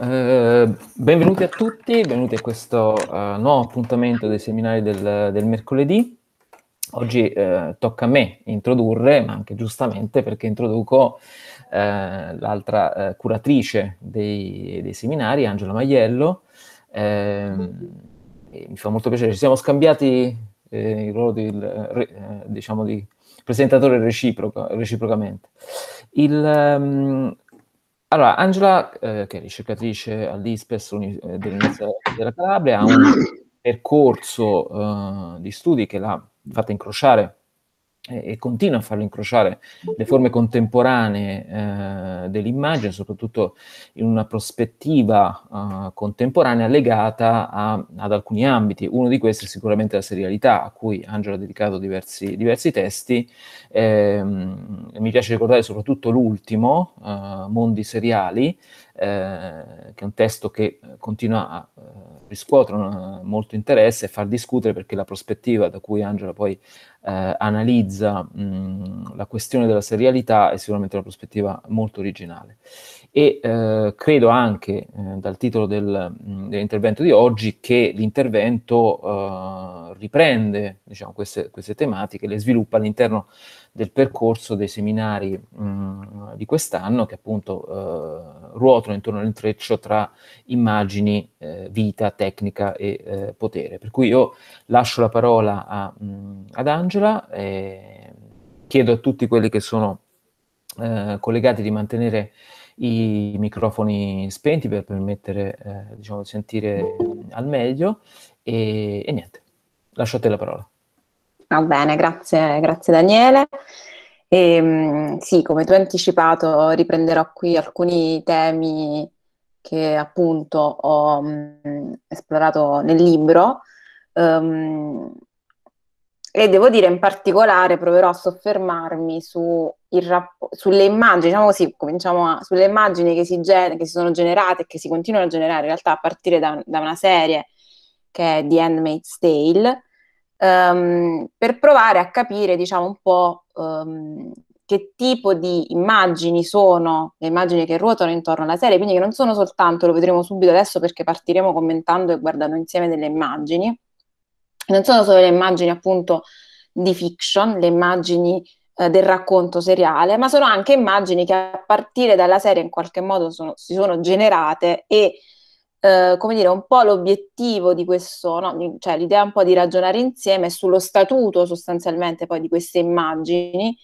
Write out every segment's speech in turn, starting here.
Eh, benvenuti a tutti, benvenuti a questo eh, nuovo appuntamento dei seminari del, del mercoledì. Oggi eh, tocca a me introdurre, ma anche giustamente perché introduco eh, l'altra eh, curatrice dei, dei, seminari, Angela Maiello. Ehm, mi fa molto piacere, ci siamo scambiati il ruolo di, diciamo di presentatore reciproco, reciprocamente. Il, um, allora, Angela, eh, che è ricercatrice all'ISPES uni- eh, dell'Università della Calabria, ha un percorso eh, di studi che l'ha fatta incrociare e, continua a farlo incrociare le forme contemporanee eh, dell'immagine, soprattutto in una prospettiva eh, contemporanea legata a, ad alcuni ambiti. Uno di questi è sicuramente la serialità, a cui Angelo ha dedicato diversi, diversi testi. Eh, mi piace ricordare soprattutto l'ultimo, eh, Mondi seriali, eh, che è un testo che eh, continua a eh, riscuotere molto interesse e far discutere perché la prospettiva da cui Angela poi eh, analizza mh, mm, la questione della serialità è sicuramente una prospettiva molto originale e eh, credo anche eh, dal titolo del, mm, dell'intervento di oggi che l'intervento eh, riprende diciamo, queste, queste, tematiche, le sviluppa all'interno del percorso dei seminari mh, mm, di quest'anno che appunto eh, ruotano intorno all'intreccio tra immagini, eh, vita, tecnica e eh, potere. Per cui io lascio la parola a, mh, mm, ad Angela e chiedo a tutti quelli che sono collegati di mantenere i microfoni spenti per permettere eh, diciamo, di sentire boh. al meglio e, e, niente, lascio a te la parola. Va bene, grazie, grazie Daniele. E, ehm, sì, come tu hai anticipato, riprenderò qui alcuni temi che appunto ho mh, mm, esplorato nel libro. Um, e devo dire in particolare proverò a soffermarmi su rapp- sulle immagini, diciamo così, cominciamo a, sulle immagini che si, gener- che si, sono generate e che si continuano a generare in realtà a partire da, da una serie che è The Handmaid's Tale, um, per provare a capire diciamo un po' um, che tipo di immagini sono le immagini che ruotano intorno alla serie, quindi che non sono soltanto, lo vedremo subito adesso perché partiremo commentando e guardando insieme delle immagini, non sono solo le immagini appunto di fiction, le immagini eh, del racconto seriale, ma sono anche immagini che a partire dalla serie in qualche modo sono, si sono generate e eh, come dire, un po' l'obiettivo di questo, no? cioè l'idea un po' di ragionare insieme sullo statuto sostanzialmente poi di queste immagini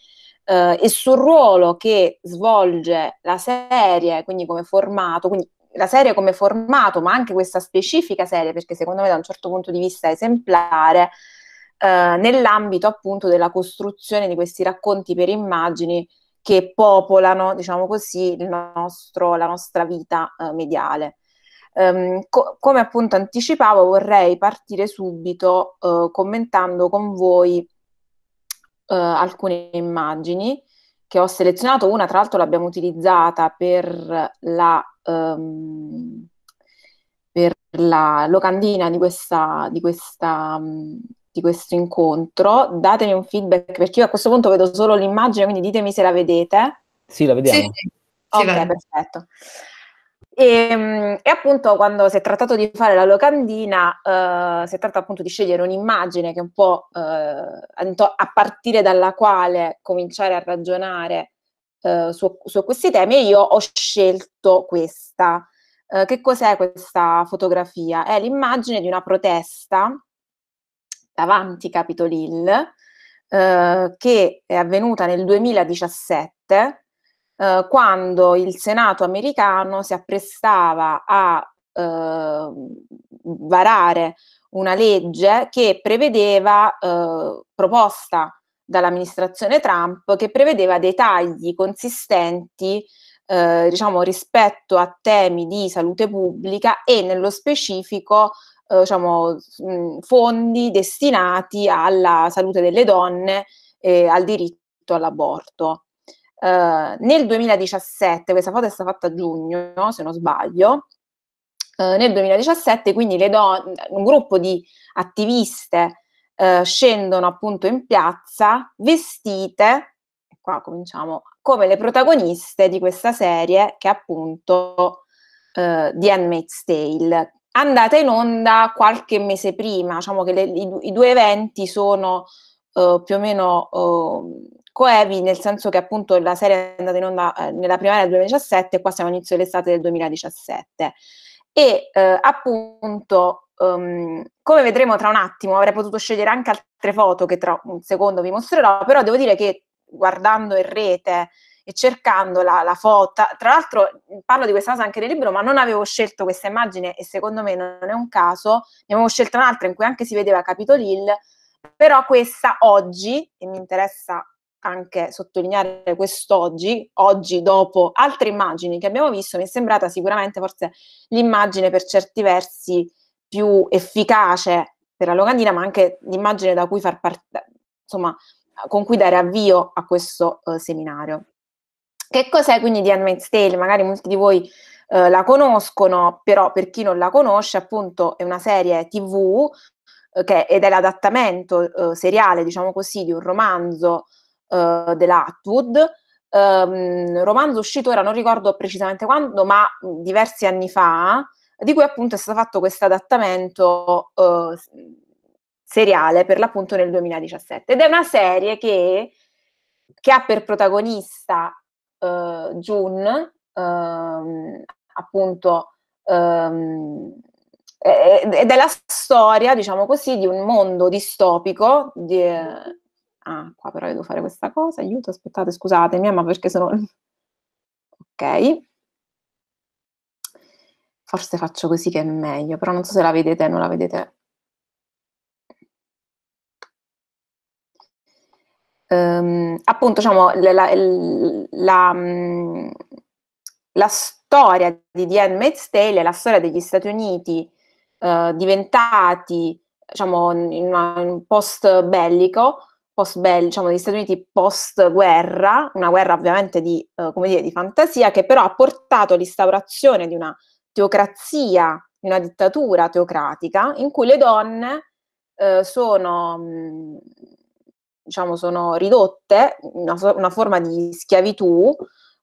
eh, e sul ruolo che svolge la serie, quindi come formato, quindi la serie come formato, ma anche questa specifica serie, perché secondo me da un certo punto di vista è esemplare, eh, nell'ambito appunto della costruzione di questi racconti per immagini che popolano, diciamo così, nostro, la nostra vita eh, mediale. Um, co- come appunto anticipavo, vorrei partire subito uh, commentando con voi uh, alcune immagini che ho selezionato, una tra l'altro l'abbiamo utilizzata per la, um, per la locandina di, questa, di, questa, um, di questo incontro. Datemi un feedback perché io a questo punto vedo solo l'immagine, quindi ditemi se la vedete. Sì, la vediamo. Sì. Ok, sì, perfetto. E, ehm, e, appunto quando si è trattato di fare la locandina, eh, si è trattato appunto di scegliere un'immagine che un po' eh, a partire dalla quale cominciare a ragionare eh, su, su, questi temi e io ho scelto questa. Eh, che cos'è questa fotografia? È l'immagine di una protesta davanti Capitol Hill eh, che è avvenuta nel 2017 eh, quando il Senato americano si apprestava a eh, varare una legge che prevedeva, eh, proposta dall'amministrazione Trump, che prevedeva dei tagli consistenti eh, diciamo, rispetto a temi di salute pubblica e nello specifico eh, diciamo, mm, fondi destinati alla salute delle donne e al diritto all'aborto. Eh, nel 2017, questa foto è stata fatta a giugno, no? se non sbaglio, uh, nel 2017 quindi don- un gruppo di attiviste uh, scendono appunto in piazza vestite, qua cominciamo, come le protagoniste di questa serie che è appunto The Handmaid's Tale, andata in onda qualche mese prima, diciamo che le, i, i, due eventi sono più o meno ehm, coevi, nel senso che appunto la serie è andata in onda eh, nella primavera del 2017 e qua siamo all'inizio dell'estate del 2017. E eh, appunto, um, come vedremo tra un attimo, avrei potuto scegliere anche altre foto che tra un secondo vi mostrerò, però devo dire che guardando in rete e cercando la, la, foto. Tra l'altro parlo di questa cosa anche nel libro, ma non avevo scelto questa immagine e secondo me non è un caso, ne avevo scelta un'altra in cui anche si vedeva Capitol Hill, però questa oggi, e mi interessa anche sottolineare quest'oggi, oggi dopo altre immagini che abbiamo visto, mi è sembrata sicuramente forse l'immagine per certi versi più efficace per la locandina, ma anche l'immagine da cui far parte, insomma, con cui dare avvio a questo eh, seminario. Che cos'è quindi The Handmaid's Tale? Magari molti di voi eh, la conoscono, però per chi non la conosce, appunto, è una serie TV eh, che, ed è l'adattamento eh, seriale, diciamo così, di un romanzo eh, della Atwood, ehm, romanzo uscito ora non ricordo precisamente quando, ma diversi anni fa, di cui appunto è stato fatto questo adattamento eh, seriale per l'appunto nel 2017. Ed è una serie che, che ha per protagonista eh, June, ehm, appunto, ehm, ed è la storia, diciamo così, di un mondo distopico di, eh, ah, qua però devo fare questa cosa, aiuto, aspettate, scusatemi, ma perché sono... ok. Forse faccio così che è meglio, però non so se la vedete o non la vedete. Ehm, appunto, diciamo, la, la, la, mm, la storia di The Handmaid's Tale è la storia degli Stati Uniti eh, diventati, diciamo, in, in un post bellico, post belli, diciamo degli Stati Uniti post guerra, una guerra ovviamente di, eh, dire, di fantasia, che però ha portato all'instaurazione di una teocrazia, di una dittatura teocratica, in cui le donne eh, sono, mh, mm, diciamo, sono ridotte, una, una forma di schiavitù,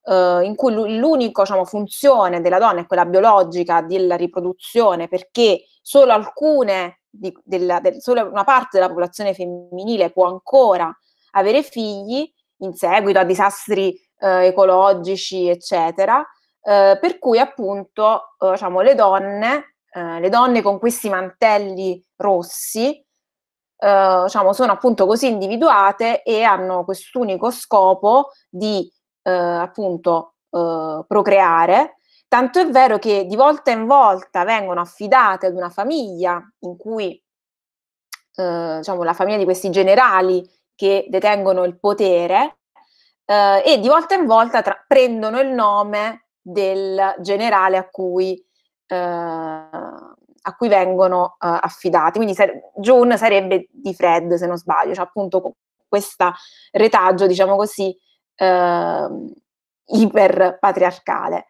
eh, in cui l'unica diciamo, funzione della donna è quella biologica della riproduzione, perché solo alcune di, della, del, solo una parte della popolazione femminile può ancora avere figli in seguito a disastri eh, ecologici, eccetera, eh, per cui appunto eh, diciamo, le, donne, eh, le donne, con questi mantelli rossi, eh, diciamo, sono appunto così individuate e hanno quest'unico scopo di eh, appunto procreare Tanto è vero che di volta in volta vengono affidate ad una famiglia in cui, eh, diciamo, la famiglia di questi generali che detengono il potere eh, e di volta in volta tra- prendono il nome del generale a cui, eh, a cui vengono eh, affidati. Quindi se- June sarebbe di Fred, se non sbaglio, cioè appunto questo retaggio, diciamo così, ehm, iperpatriarcale.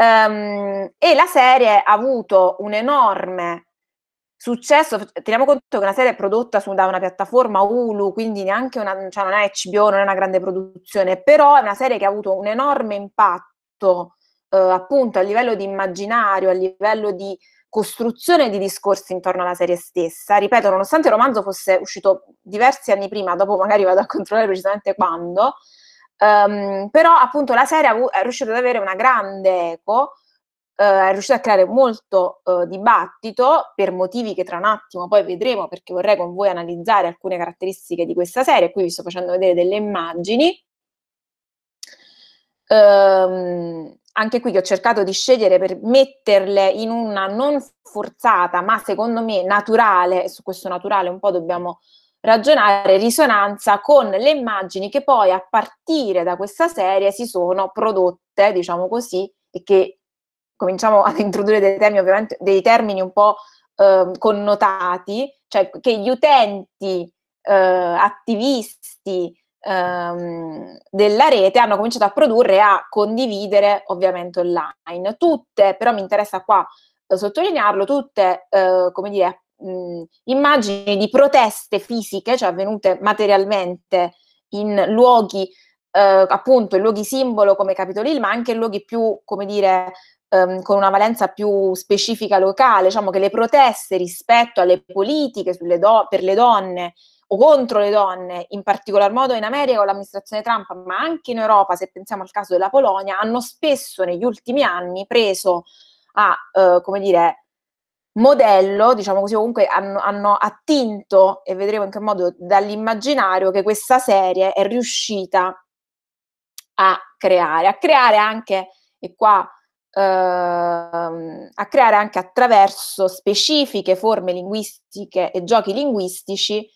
Um, e la serie ha avuto un enorme successo, teniamo conto che una serie è prodotta su, da una piattaforma Hulu, quindi neanche una, cioè non è HBO, non è una grande produzione, però è una serie che ha avuto un enorme impatto eh, appunto a livello di immaginario, a livello di costruzione di discorsi intorno alla serie stessa. Ripeto, nonostante il romanzo fosse uscito diversi anni prima, dopo magari vado a controllare precisamente quando, Um, però appunto la serie è riuscita ad avere una grande eco, uh, è riuscita a creare molto uh, dibattito per motivi che tra un attimo poi vedremo perché vorrei con voi analizzare alcune caratteristiche di questa serie. Qui vi sto facendo vedere delle immagini. Um, anche qui che ho cercato di scegliere per metterle in una non forzata, ma secondo me naturale, su questo naturale un po' dobbiamo ragionare risonanza con le immagini che poi a partire da questa serie si sono prodotte, diciamo così, e che cominciamo ad introdurre dei termini, ovviamente, dei termini un po' eh, connotati, cioè che gli utenti eh, attivisti ehm, della rete hanno cominciato a produrre e a condividere ovviamente online. Tutte, però mi interessa qua eh, sottolinearlo, tutte eh, come dire, mh, immagini di proteste fisiche, cioè avvenute materialmente in luoghi, eh, appunto, in luoghi simbolo come Capitol Hill, ma anche in luoghi più, come dire, ehm, con una valenza più specifica locale, diciamo che le proteste rispetto alle politiche do- per le donne o contro le donne, in particolar modo in America con l'amministrazione Trump, ma anche in Europa, se pensiamo al caso della Polonia, hanno spesso negli ultimi anni preso a, eh, come dire, modello, diciamo così, comunque hanno, hanno, attinto, e vedremo in che modo, dall'immaginario che questa serie è riuscita a creare, a creare anche, e qua, eh, a creare anche attraverso specifiche forme linguistiche e giochi linguistici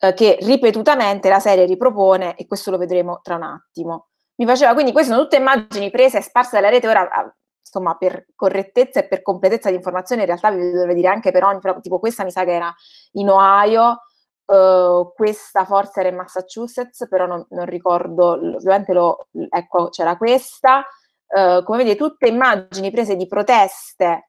eh, che ripetutamente la serie ripropone, e questo lo vedremo tra un attimo mi faceva. Quindi queste sono tutte immagini prese e sparse dalla rete. Ora ah, insomma, per correttezza e per completezza di informazione in realtà vi dovrei dire anche per ogni, tipo questa mi sa che era in Ohio, Uh, questa forse era in Massachusetts, però non, non ricordo, ovviamente lo, ecco, c'era questa. Uh, come vedete, tutte immagini prese di proteste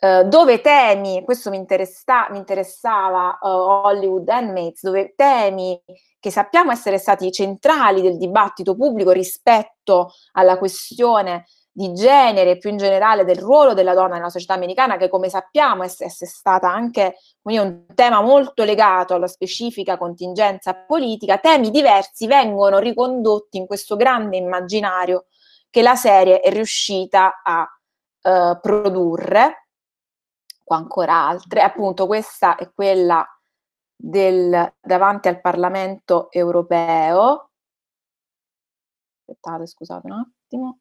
eh, dove temi, questo mi, interessa, mi interessava Hollywood Handmaids, dove temi che sappiamo essere stati centrali del dibattito pubblico rispetto alla questione di genere e più in generale del ruolo della donna nella società americana, che come sappiamo è, è stata anche un tema molto legato alla specifica contingenza politica, temi diversi vengono ricondotti in questo grande immaginario che la serie è riuscita a eh, produrre, qua ancora altre, appunto questa è quella del davanti al Parlamento europeo. Aspettate, scusate un attimo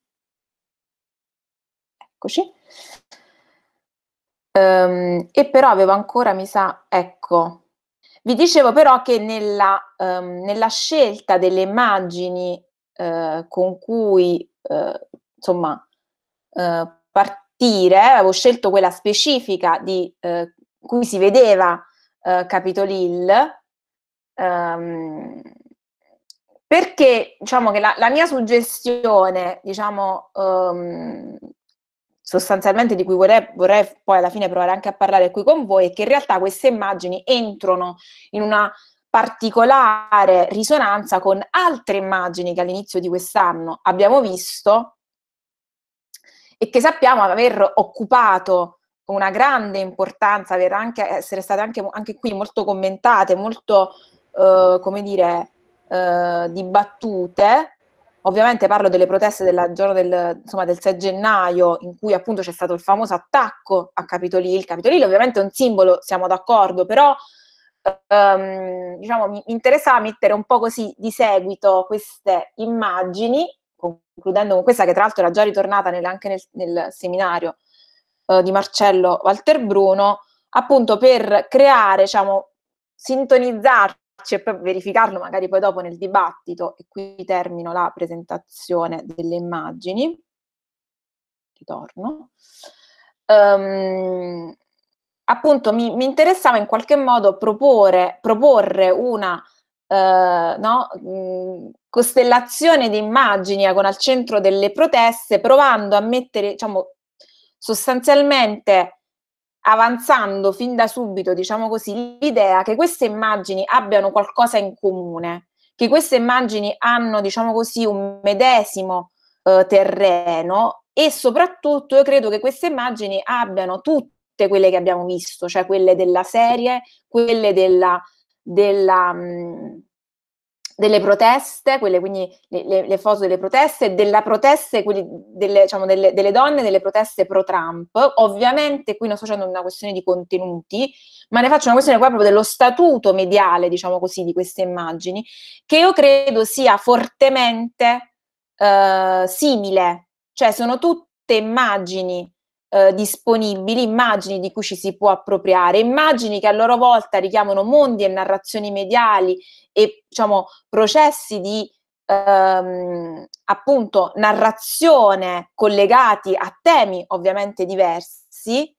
eccoci. Um, e però avevo ancora, mi sa, ecco, vi dicevo però che nella, um, nella scelta delle immagini uh, con cui, uh, insomma, uh, partire, avevo scelto quella specifica di cui si vedeva uh, Capitol Hill, um, perché diciamo che la, la mia suggestione, diciamo, um, sostanzialmente di cui vorrei, vorrei, poi alla fine provare anche a parlare qui con voi, è che in realtà queste immagini entrano in una particolare risonanza con altre immagini che all'inizio di quest'anno abbiamo visto e che sappiamo aver occupato una grande importanza, aver anche, essere state anche, anche qui molto commentate, molto, eh, come dire, eh, dibattute, Ovviamente parlo delle proteste del giorno del, insomma, del 6 gennaio, in cui appunto c'è stato il famoso attacco a Capitol Hill. Capitol Hill ovviamente è un simbolo, siamo d'accordo, però ehm, diciamo, mi interessava mettere un po' così di seguito queste immagini, concludendo con questa che tra l'altro era già ritornata nel, anche nel, nel seminario eh, di Marcello Walter Bruno, appunto per creare, diciamo, sintonizzarci e poi verificarlo magari poi dopo nel dibattito e qui termino la presentazione delle immagini. Ritorno. Um, appunto mi, mi, interessava in qualche modo proporre, proporre una eh, no, mh, costellazione di immagini eh, con al centro delle proteste, provando a mettere, diciamo, sostanzialmente avanzando fin da subito, diciamo così, l'idea che queste immagini abbiano qualcosa in comune, che queste immagini hanno, diciamo così, un medesimo eh, terreno e soprattutto io credo che queste immagini abbiano tutte quelle che abbiamo visto, cioè quelle della serie, quelle della, della mh, mm, delle proteste, quelle quindi le, le, foto delle proteste, della proteste delle, diciamo, delle, delle, donne, delle proteste pro-Trump. Ovviamente qui non sto facendo una questione di contenuti, ma ne faccio una questione proprio dello statuto mediale, diciamo così, di queste immagini, che io credo sia fortemente eh, simile. Cioè sono tutte immagini eh, disponibili immagini di cui ci si può appropriare, immagini che a loro volta richiamano mondi e narrazioni mediali e diciamo, processi di ehm, appunto narrazione collegati a temi ovviamente diversi.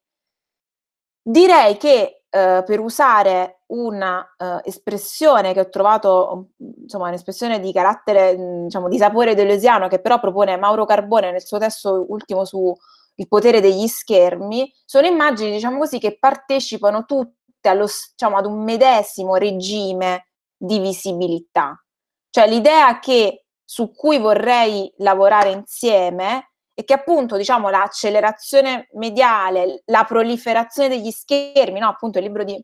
Direi che Uh, per usare un'espressione eh, uh, che ho trovato, insomma, un'espressione di carattere, diciamo, di sapore dell'esiano, che però propone Mauro Carbone nel suo testo ultimo su il potere degli schermi, sono immagini, diciamo così, che partecipano tutte allo, diciamo, ad un medesimo regime di visibilità. Cioè l'idea che, su cui vorrei lavorare insieme è che appunto diciamo, l'accelerazione mediale, la proliferazione degli schermi, no? appunto il libro di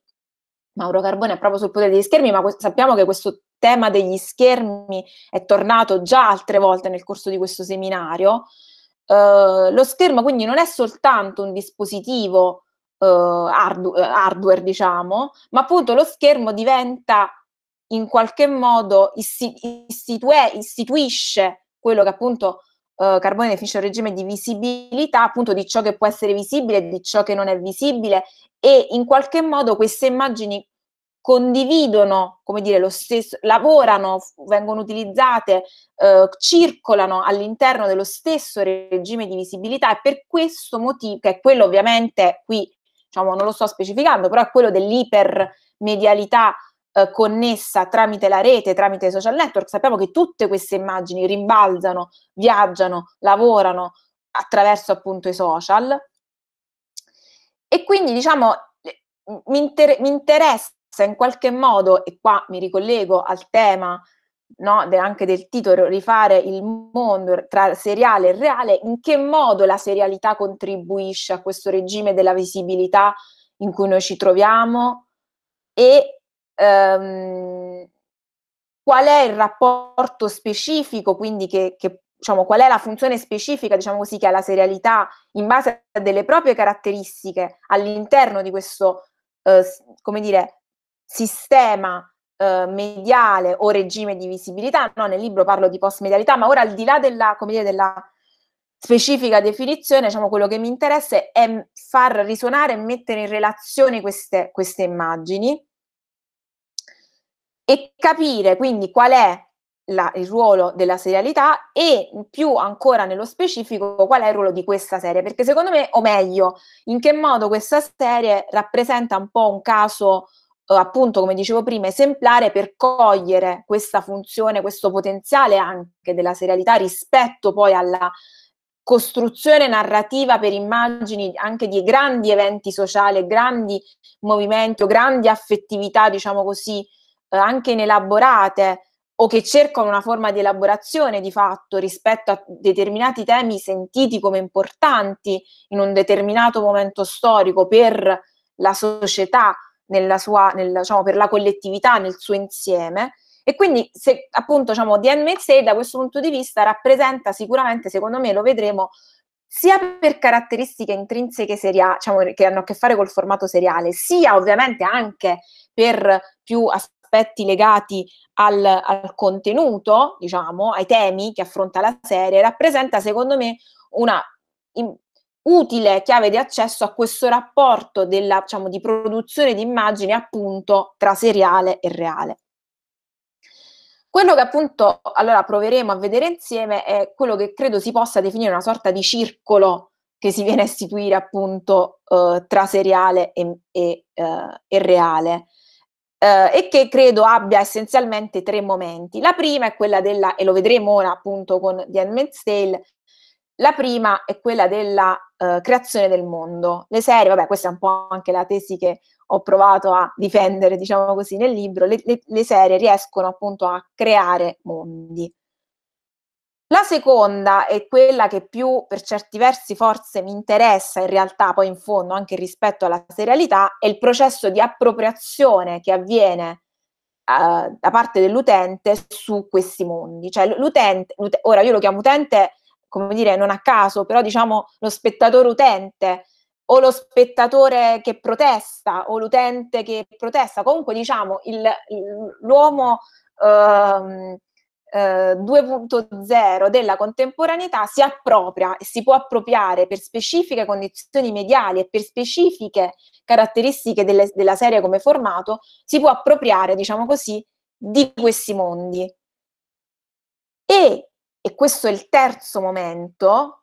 Mauro Carbone è proprio sul potere degli schermi, ma sappiamo che questo tema degli schermi è tornato già altre volte nel corso di questo seminario, eh, lo schermo quindi non è soltanto un dispositivo uh, eh, hard, eh, hardware, diciamo, ma appunto lo schermo diventa in qualche modo istitue, istituisce quello che appunto uh, Carbone definisce un regime di visibilità, appunto di ciò che può essere visibile, e di ciò che non è visibile e in qualche modo queste immagini condividono, come dire, lo stesso, lavorano, vengono utilizzate, eh, circolano all'interno dello stesso regime di visibilità e per questo motivo, che è quello ovviamente qui, diciamo, non lo sto specificando, però è quello dell'ipermedialità eh, connessa tramite la rete, tramite i social network, sappiamo che tutte queste immagini rimbalzano, viaggiano, lavorano attraverso appunto i social. E quindi diciamo mi, inter- mi interessa se in qualche modo, e qua mi ricollego al tema no, de, anche del titolo, rifare il mondo tra seriale e reale, in che modo la serialità contribuisce a questo regime della visibilità in cui noi ci troviamo e ehm, qual è il rapporto specifico, quindi che, che, diciamo, qual è la funzione specifica diciamo così, che ha la serialità in base a delle proprie caratteristiche all'interno di questo, eh, come dire, sistema eh, mediale o regime di visibilità, no, nel libro parlo di postmedialità, ma ora al di là della, dire, della specifica definizione, diciamo, quello che mi interessa è far risuonare e mettere in relazione queste, queste immagini e capire quindi qual è la, il ruolo della serialità e più ancora nello specifico qual è il ruolo di questa serie, perché secondo me, o meglio, in che modo questa serie rappresenta un po' un caso eh, appunto, come dicevo prima, esemplare per cogliere questa funzione, questo potenziale anche della serialità rispetto poi alla costruzione narrativa per immagini anche di grandi eventi sociali, grandi movimenti o grandi affettività, diciamo così, eh, anche inelaborate o che cercano una forma di elaborazione di fatto rispetto a determinati temi sentiti come importanti in un determinato momento storico per la società sua, nel, diciamo, per la collettività, nel suo insieme. E quindi, se, appunto, diciamo, The Handmaid's Tale da questo punto di vista rappresenta sicuramente, secondo me, lo vedremo, sia per caratteristiche intrinseche seria- diciamo, che hanno a che fare col formato seriale, sia ovviamente anche per più aspetti legati al, al contenuto, diciamo, ai temi che affronta la serie, rappresenta secondo me una utile chiave di accesso a questo rapporto della, diciamo, di produzione di immagini appunto tra seriale e reale. Quello che appunto allora proveremo a vedere insieme è quello che credo si possa definire una sorta di circolo che si viene a istituire appunto eh, tra seriale e, e, eh, e reale eh, e che credo abbia essenzialmente tre momenti. La prima è quella della, e lo vedremo ora appunto con The Handmaid's Tale, la prima è quella della eh, creazione del mondo. Le serie, vabbè, questa è un po' anche la tesi che ho provato a difendere, diciamo così, nel libro, le, le, le serie riescono appunto a creare mondi. La seconda è quella che più per certi versi forse mi interessa in realtà poi in fondo anche rispetto alla serialità, è il processo di appropriazione che avviene eh, da parte dell'utente su questi mondi. Cioè l'utente, ora io lo chiamo utente come dire, non a caso, però diciamo lo spettatore utente o lo spettatore che protesta o l'utente che protesta, comunque diciamo il, l'uomo ehm, eh, 2.0 della contemporaneità si appropria e si può appropriare per specifiche condizioni mediali e per specifiche caratteristiche delle, della serie come formato, si può appropriare, diciamo così, di questi mondi. E e questo è il terzo momento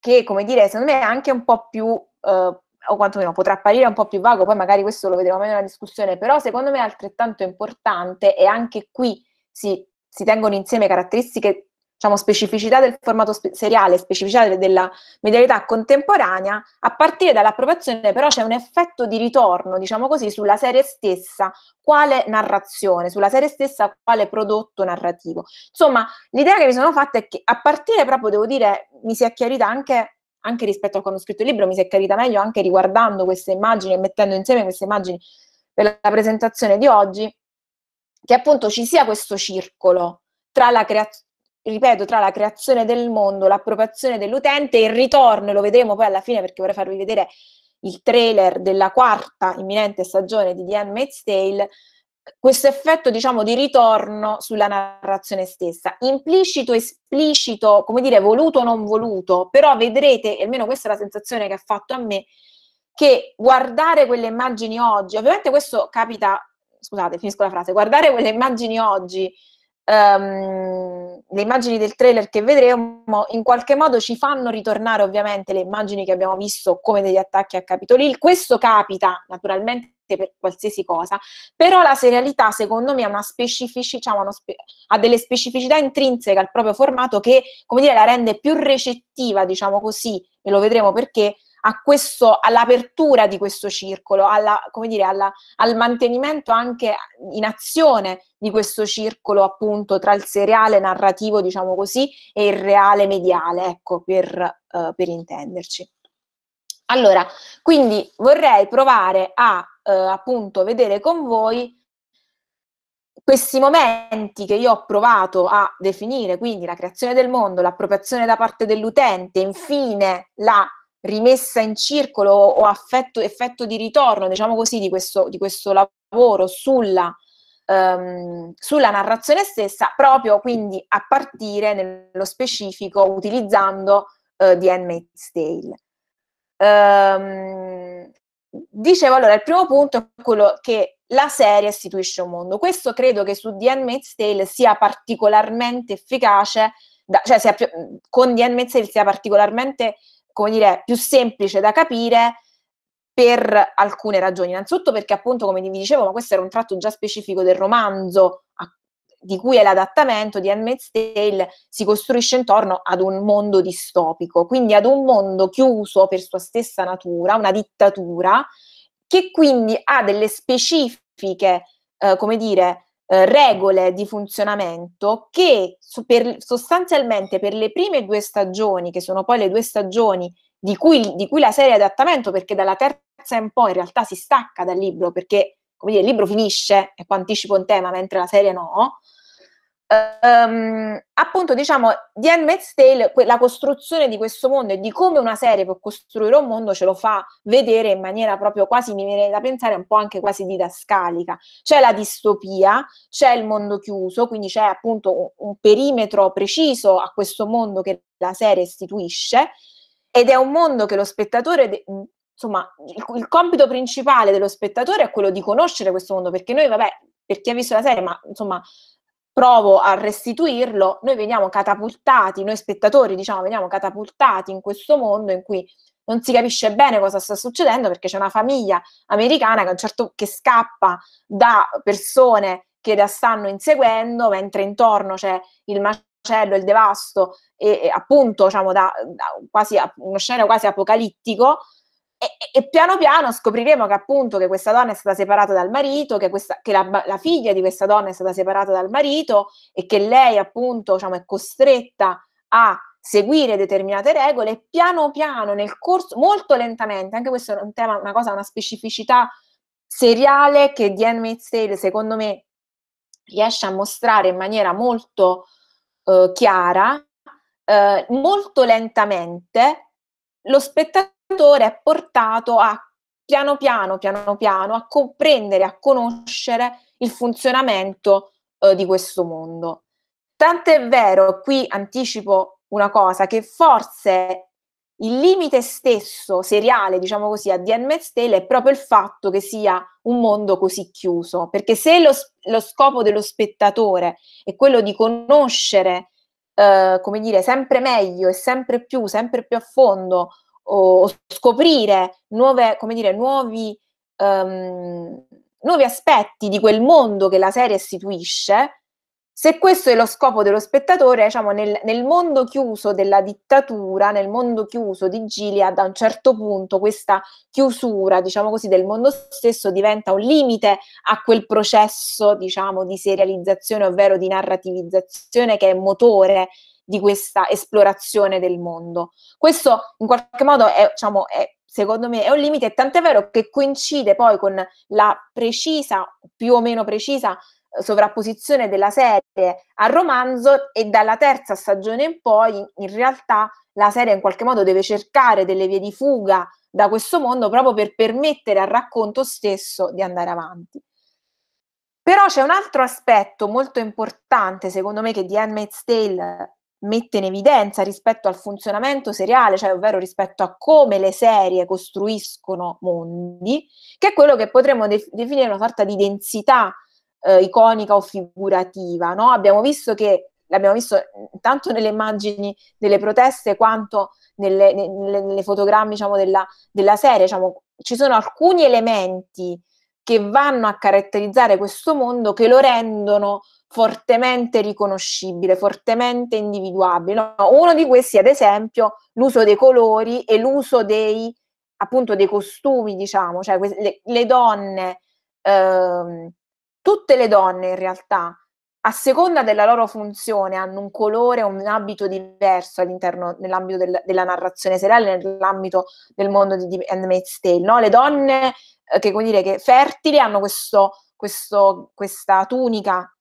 che, come dire, secondo me è anche un po' più, eh, o quantomeno potrà apparire un po' più vago, poi magari questo lo vedremo meglio nella discussione, però secondo me è altrettanto importante e anche qui si, si tengono insieme caratteristiche diciamo, specificità del formato spe- seriale, specificità della medialità contemporanea, a partire dall'approvazione però c'è un effetto di ritorno, diciamo così, sulla serie stessa quale narrazione, sulla serie stessa quale prodotto narrativo. Insomma, l'idea che mi sono fatta è che a partire proprio, devo dire, mi si è chiarita anche, anche rispetto a quando ho scritto il libro, mi si è chiarita meglio anche riguardando queste immagini e mettendo insieme queste immagini per la presentazione di oggi, che appunto ci sia questo circolo tra la creazione ripeto, tra la creazione del mondo, l'appropriazione dell'utente e il ritorno, lo vedremo poi alla fine perché vorrei farvi vedere il trailer della quarta imminente stagione di The Handmaid's Tale, questo effetto diciamo di ritorno sulla narrazione stessa, implicito, esplicito, come dire, voluto o non voluto, però vedrete, almeno questa è la sensazione che ha fatto a me, che guardare quelle immagini oggi, ovviamente questo capita, scusate, finisco la frase, guardare quelle immagini oggi um, le immagini del trailer che vedremo in qualche modo ci fanno ritornare ovviamente le immagini che abbiamo visto come degli attacchi a Capitol Hill. Questo capita naturalmente per qualsiasi cosa, però la serialità secondo me ha, diciamo, spe- ha delle specificità intrinseche al proprio formato che come dire, la rende più recettiva, diciamo così, e lo vedremo perché, a questo, all'apertura di questo circolo, alla, come dire, alla, al mantenimento anche in azione di questo circolo appunto tra il seriale narrativo, diciamo così, e il reale mediale, ecco, per, uh, per intenderci. Allora, quindi vorrei provare a uh, appunto vedere con voi questi momenti che io ho provato a definire, quindi la creazione del mondo, l'appropriazione da parte dell'utente, infine la rimessa in circolo o affetto, effetto di ritorno, diciamo così, di questo, di questo lavoro sulla, um, sulla, narrazione stessa, proprio quindi a partire nello specifico utilizzando uh, eh, The Handmaid's Tale. Um, dicevo allora, il primo punto è quello che la serie istituisce un mondo. Questo credo che su The Handmaid's Tale sia particolarmente efficace, da, cioè sia, con The Handmaid's Tale sia particolarmente efficace come dire, più semplice da capire per alcune ragioni. Innanzitutto perché appunto, come vi dicevo, ma questo era un tratto già specifico del romanzo a, di cui è l'adattamento di Handmaid's Tale, si costruisce intorno ad un mondo distopico, quindi ad un mondo chiuso per sua stessa natura, una dittatura, che quindi ha delle specifiche, eh, come dire, eh, regole di funzionamento che so per, sostanzialmente per le prime due stagioni, che sono poi le due stagioni di cui, di cui la serie è adattamento, perché dalla terza in poi in realtà si stacca dal libro, perché come dire, il libro finisce e poi anticipo un tema, mentre la serie no, Um, appunto diciamo di Handmaid's Tale que- la costruzione di questo mondo e di come una serie può costruire un mondo ce lo fa vedere in maniera proprio quasi mi viene da pensare un po' anche quasi didascalica c'è la distopia c'è il mondo chiuso quindi c'è appunto un, un perimetro preciso a questo mondo che la serie istituisce ed è un mondo che lo spettatore de- insomma il, il compito principale dello spettatore è quello di conoscere questo mondo perché noi vabbè per chi ha visto la serie, ma insomma, provo a restituirlo, noi veniamo catapultati, noi spettatori diciamo veniamo catapultati in questo mondo in cui non si capisce bene cosa sta succedendo perché c'è una famiglia americana che, certo, che scappa da persone che la stanno inseguendo mentre intorno c'è il macello, il devasto e, e appunto diciamo da, da quasi, uno scenario quasi apocalittico e, e, piano piano scopriremo che appunto che questa donna è stata separata dal marito, che, questa, che la, la, figlia di questa donna è stata separata dal marito e che lei appunto diciamo, è costretta a seguire determinate regole piano piano nel corso, molto lentamente, anche questo è un tema, una cosa, una specificità seriale che The Handmaid's Tale secondo me riesce a mostrare in maniera molto eh, chiara, eh, molto lentamente lo spettatore è portato a piano piano, piano piano, a comprendere, a conoscere il funzionamento eh, di questo mondo. Tant'è vero, qui anticipo una cosa, che forse il limite stesso seriale, diciamo così, a The Handmaid's Tale è proprio il fatto che sia un mondo così chiuso, perché se lo, lo scopo dello spettatore è quello di conoscere, eh, come dire, sempre meglio e sempre più, sempre più a fondo o scoprire nuove, come dire, nuovi, um, nuovi aspetti di quel mondo che la serie istituisce, se questo è lo scopo dello spettatore, diciamo, nel, nel, mondo chiuso della dittatura, nel mondo chiuso di Gilead, a un certo punto questa chiusura, diciamo così, del mondo stesso diventa un limite a quel processo, diciamo, di serializzazione, ovvero di narrativizzazione che è motore di questa esplorazione del mondo. Questo in qualche modo è, diciamo, è, secondo me è un limite, tant'è vero che coincide poi con la precisa, più o meno precisa, eh, sovrapposizione della serie al romanzo e dalla terza stagione in poi in realtà la serie in qualche modo deve cercare delle vie di fuga da questo mondo proprio per permettere al racconto stesso di andare avanti. Però c'è un altro aspetto molto importante, secondo me, che di Handmaid's Tale mette in evidenza rispetto al funzionamento seriale, cioè ovvero rispetto a come le serie costruiscono mondi, che è quello che potremmo def- definire una sorta di densità eh, iconica o figurativa. No? Abbiamo visto che l'abbiamo visto tanto nelle immagini delle proteste quanto nelle, nelle, nelle fotogrammi diciamo, della, della, serie, diciamo, ci sono alcuni elementi che vanno a caratterizzare questo mondo, che lo rendono fortemente riconoscibile, fortemente individuabile. No? Uno di questi, ad esempio, l'uso dei colori e l'uso dei, appunto, dei costumi, diciamo, cioè le, le donne, ehm, tutte le donne in realtà a seconda della loro funzione hanno un colore, o un abito diverso all'interno nell'ambito del, della narrazione seriale, nell'ambito del mondo di The Handmaid's Tale. No? Le donne eh, che, come dire, che fertili hanno questo, questo, questa tunica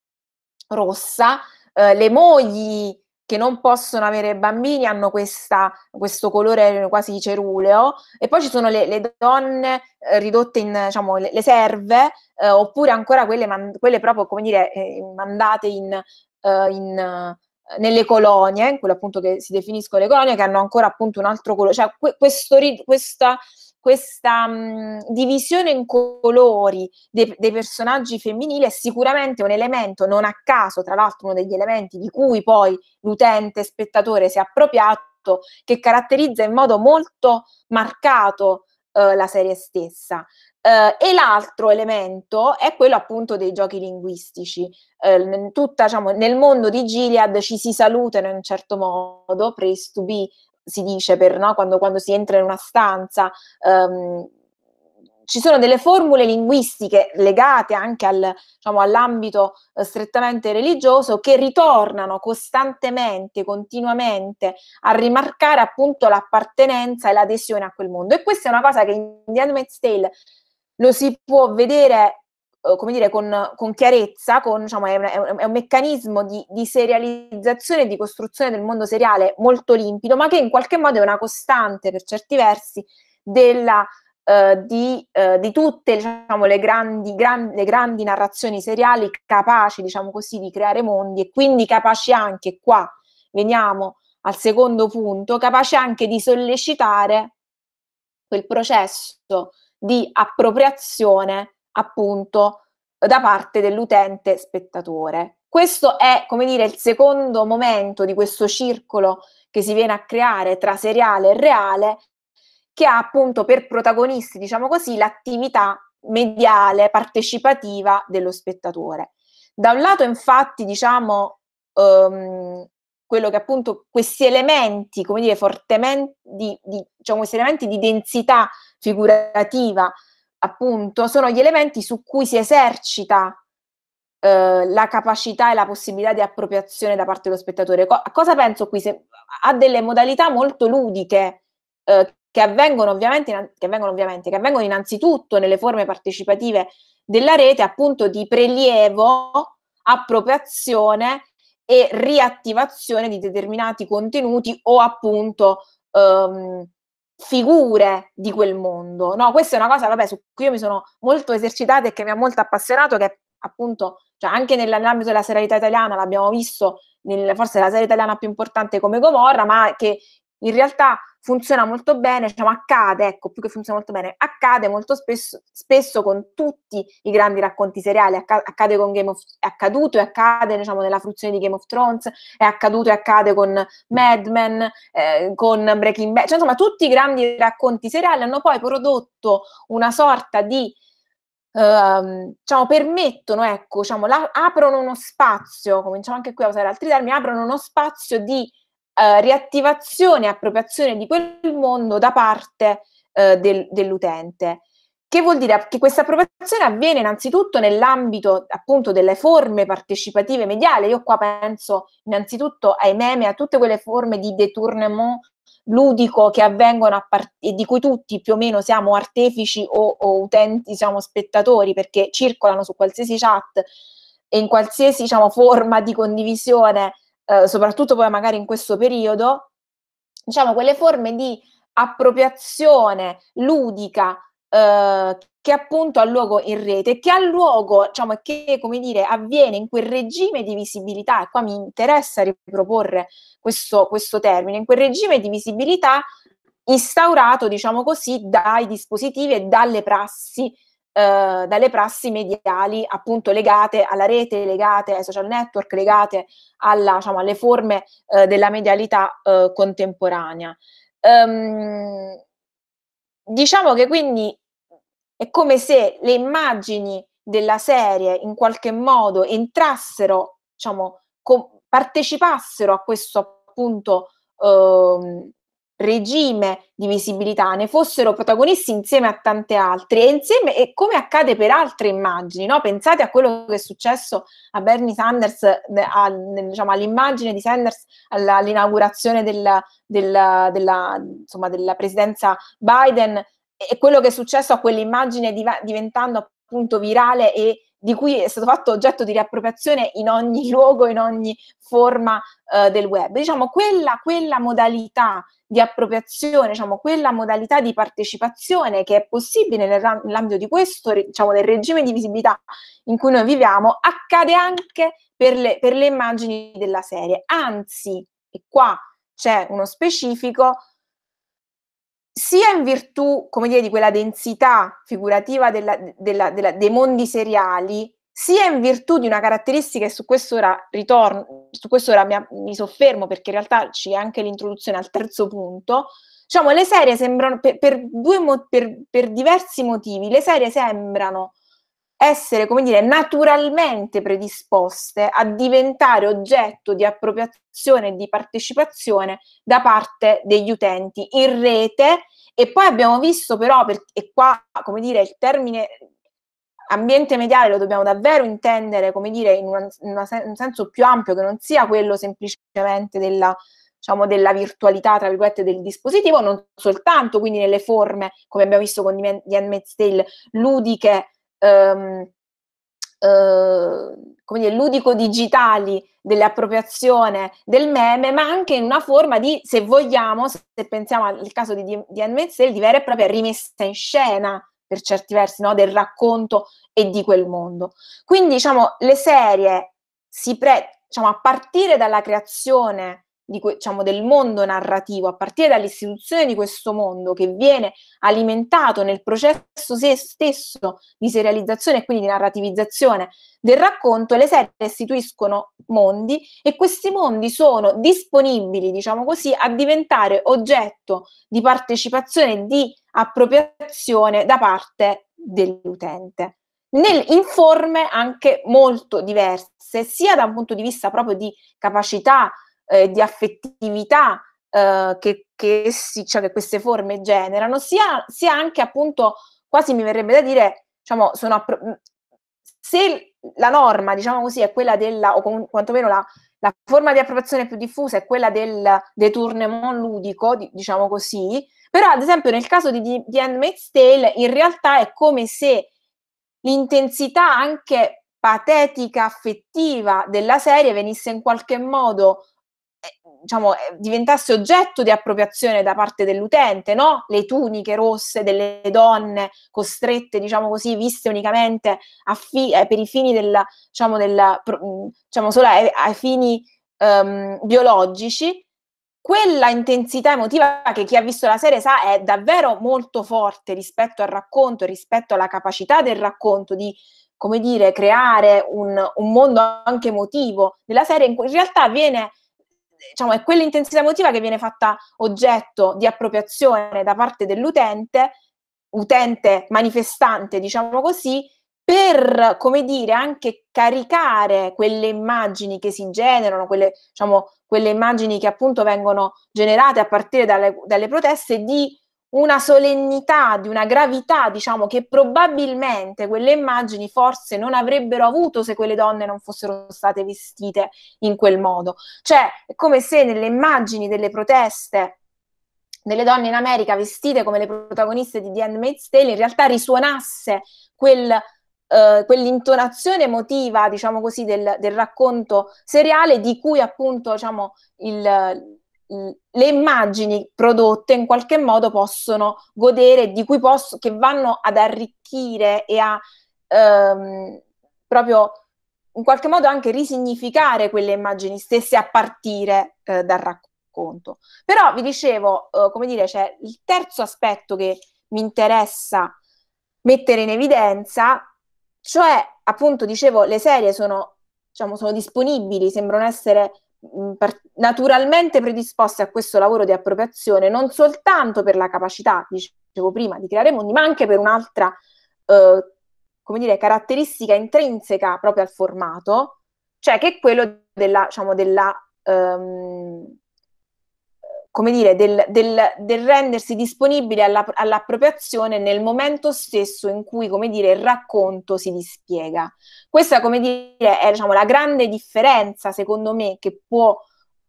rossa, eh, le mogli che non possono avere bambini hanno questa, questo colore quasi ceruleo e poi ci sono le, le donne eh, ridotte in diciamo, le, le serve eh, oppure ancora quelle, man, quelle, proprio come dire eh, mandate in, eh, in, eh, nelle colonie, in quelle appunto che si definiscono le colonie, che hanno ancora appunto un altro colore, cioè que, questo, questa, questa mh, mhmm, divisione in colori dei, dei, personaggi femminili è sicuramente un elemento non a caso, tra l'altro uno degli elementi di cui poi l'utente spettatore si è appropriato, che caratterizza in modo molto marcato eh, la serie stessa. Eh, e l'altro elemento è quello appunto dei giochi linguistici. Eh, tutta, diciamo, nel mondo di Gilead ci si salutano in un certo modo, praise to be si dice per, no? quando, quando, si entra in una stanza. Um, ci sono delle formule linguistiche legate anche al, diciamo, all'ambito eh, strettamente religioso che ritornano costantemente, continuamente a rimarcare appunto l'appartenenza e l'adesione a quel mondo. E questa è una cosa che in The Handmaid's Tale lo si può vedere eh, come dire, con, con chiarezza, con, diciamo, è, un, è, un, meccanismo di, di serializzazione e di costruzione del mondo seriale molto limpido, ma che in qualche modo è una costante per certi versi della, eh, di, eh, di, tutte diciamo, le, grandi, gran, le, grandi, narrazioni seriali capaci diciamo così, di creare mondi e quindi capaci anche qua, veniamo al secondo punto, capaci anche di sollecitare quel processo di appropriazione appunto da parte dell'utente spettatore. Questo è, come dire, il secondo momento di questo circolo che si viene a creare tra seriale e reale, che ha appunto per protagonisti, diciamo così, l'attività mediale, partecipativa dello spettatore. Da un lato, infatti, diciamo, ehm, quello che appunto questi elementi, come dire, fortemente di, di, diciamo, questi elementi di densità figurativa appunto, sono gli elementi su cui si esercita eh, la capacità e la possibilità di appropriazione da parte dello spettatore. Co- cosa penso qui? Se, ha delle modalità molto ludiche eh, che, avvengono ovviamente, che avvengono ovviamente, che avvengono innanzitutto nelle forme partecipative della rete, appunto di prelievo, appropriazione e riattivazione di determinati contenuti o appunto ehm, figure di quel mondo. No, questa è una cosa vabbè, su cui io mi sono molto esercitata e che mi ha molto appassionato, che appunto cioè anche nell'ambito della serialità italiana l'abbiamo visto, nel, forse la serie italiana più importante come Gomorra, ma che in realtà funziona molto bene, diciamo accade, ecco, più che funziona molto bene, accade molto spesso, spesso con tutti i grandi racconti seriali, accade con Game of, è accaduto e accade diciamo, nella fruzione di Game of Thrones, è accaduto e accade con Mad Men, eh, con Breaking Bad, cioè, insomma tutti i grandi racconti seriali hanno poi prodotto una sorta di Uh, diciamo, permettono, ecco, diciamo, la, aprono uno spazio, cominciamo anche qui a usare altri termini, aprono uno spazio di eh, riattivazione e appropriazione di quel mondo da parte eh, del, dell'utente. Che vuol dire che questa appropriazione avviene innanzitutto nell'ambito appunto delle forme partecipative mediali. Io qua penso innanzitutto ai meme, a tutte quelle forme di détournement ludico che avvengono part- e di cui tutti più o meno siamo artefici o, o utenti, siamo spettatori perché circolano su qualsiasi chat e in qualsiasi diciamo, forma di condivisione eh, soprattutto poi magari in questo periodo, diciamo quelle forme di appropriazione ludica eh, che appunto ha luogo in rete, che ha luogo, diciamo, che come dire, avviene in quel regime di visibilità, e qua mi interessa riproporre questo, questo termine, in quel regime di visibilità instaurato, diciamo così, dai dispositivi e dalle prassi eh, dalle prassi mediali appunto legate alla rete, legate ai social network, legate alla, diciamo, alle forme eh, della medialità eh, contemporanea. Ehm, diciamo che quindi è come se le immagini della serie in qualche modo entrassero, diciamo, com- partecipassero a questo appunto ehm, regime di visibilità ne fossero protagonisti insieme a tante altre e insieme e come accade per altre immagini no? pensate a quello che è successo a Bernie Sanders a, diciamo, all'immagine di Sanders alla, all'inaugurazione della, della, della, insomma, della presidenza Biden e quello che è successo a quell'immagine div- diventando appunto virale e di cui è stato fatto oggetto di riappropriazione in ogni luogo, in ogni forma eh, del web. Diciamo, quella, quella modalità di appropriazione, diciamo, quella modalità di partecipazione che è possibile nell'ambito di questo, diciamo, del regime di visibilità in cui noi viviamo, accade anche per le, per le immagini della serie. Anzi, e qua c'è uno specifico, sia in virtù, come dire, di quella densità figurativa della, della, della, dei mondi seriali, sia in virtù di una caratteristica, e su questo ora, ritorno, su questo ora mi, mi, soffermo perché in realtà c'è anche l'introduzione al terzo punto, diciamo, le serie sembrano, per, per, due, per, per diversi motivi, le serie sembrano essere, come dire, naturalmente predisposte a diventare oggetto di appropriazione e di partecipazione da parte degli utenti in rete e poi abbiamo visto però, per, e qua, come dire, il termine ambiente mediale lo dobbiamo davvero intendere, come dire, in, una, in una sen- un senso più ampio, che non sia quello semplicemente della, diciamo, della virtualità, tra virgolette, del dispositivo, non soltanto quindi nelle forme, come abbiamo visto con di Handmaid's Tale, ludiche ehm, eh, ludico digitali dell'appropriazione del meme, ma anche in una forma di, se vogliamo, se pensiamo al caso di, di Anne di vera e propria rimessa in scena per certi versi, no? del racconto e di quel mondo. Quindi, diciamo, le serie si pre- diciamo, a partire dalla creazione di, diciamo, del mondo narrativo, a partire dall'istituzione di questo mondo che viene alimentato nel processo se stesso di serializzazione e quindi di narrativizzazione del racconto, le serie istituiscono mondi e questi mondi sono disponibili, diciamo così, a diventare oggetto di partecipazione e di appropriazione da parte dell'utente nel, in forme anche molto diverse, sia da un punto di vista proprio di capacità eh, di affettività eh, che, che, si, cioè, che, queste forme generano, sia, sia, anche appunto, quasi mi verrebbe da dire, diciamo, appro- se la norma, diciamo così, è quella della, o con, quantomeno la, la, forma di approvazione più diffusa è quella del deturnement ludico, di, diciamo così, però ad esempio nel caso di, The di Handmaid's Tale in realtà è come se l'intensità anche patetica affettiva della serie venisse in qualche modo eh, diciamo, eh, diventasse oggetto di appropriazione da parte dell'utente, no? le tuniche rosse delle donne costrette, diciamo così, viste unicamente fi- eh, per i fini della, diciamo, della, mm, diciamo solo ai, ai fini um, biologici, quella intensità emotiva che chi ha visto la serie sa è davvero molto forte rispetto al racconto, rispetto alla capacità del racconto di come dire, creare un, un mondo anche emotivo della serie in cui in realtà viene diciamo, è quell'intensità emotiva che viene fatta oggetto di appropriazione da parte dell'utente, utente manifestante, diciamo così, per, come dire, anche caricare quelle immagini che si generano, quelle, diciamo, quelle immagini che appunto vengono generate a partire dalle, dalle proteste, di una solennità, di una gravità, diciamo, che probabilmente quelle immagini forse non avrebbero avuto se quelle donne non fossero state vestite in quel modo. Cioè, è come se nelle immagini delle proteste delle donne in America vestite come le protagoniste di The Handmaid's Tale in realtà risuonasse quel, eh, quell'intonazione emotiva, diciamo così, del, del, racconto seriale di cui appunto, diciamo, il Mm, le immagini prodotte in qualche modo possono godere, di cui posso, che vanno ad arricchire e a ehm, proprio in qualche modo anche risignificare quelle immagini stesse a partire eh, dal racconto. Però vi dicevo, eh, come dire, c'è cioè, il terzo aspetto che mi interessa mettere in evidenza, cioè appunto dicevo, le serie sono, diciamo, sono disponibili, sembrano essere naturalmente predisposte a questo lavoro di appropriazione non soltanto per la capacità, dicevo prima, di creare mondi, ma anche per un'altra eh, come dire, caratteristica intrinseca proprio al formato, cioè che è quello della, diciamo, della, ehm, come dire, del, del, del rendersi disponibile alla, all'appropriazione nel momento stesso in cui, come dire, il racconto si dispiega. Questa, come dire, è diciamo, la grande differenza, secondo me, che può,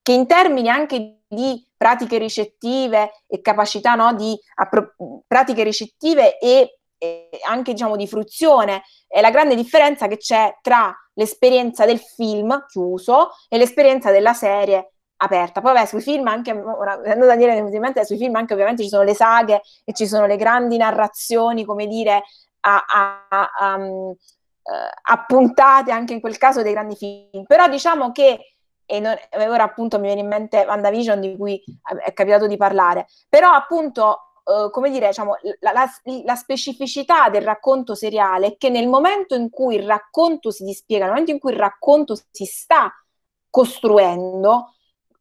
che in termini anche di pratiche ricettive e capacità no, di appro- pratiche ricettive e, e anche diciamo, di fruizione, è la grande differenza che c'è tra l'esperienza del film chiuso e l'esperienza della serie aperta. Poi vabbè, sui film anche, ora, Daniele mi sui film anche ovviamente ci sono le saghe e ci sono le grandi narrazioni, come dire, a, a, a, um, eh, appuntate anche in quel caso dei grandi film. Però diciamo che, e non, ora appunto mi viene in mente WandaVision di cui eh, è capitato di parlare, però appunto... Uh, come dire, diciamo, la, la, la, specificità del racconto seriale è che nel momento in cui il racconto si dispiega, nel momento in cui il racconto si sta costruendo,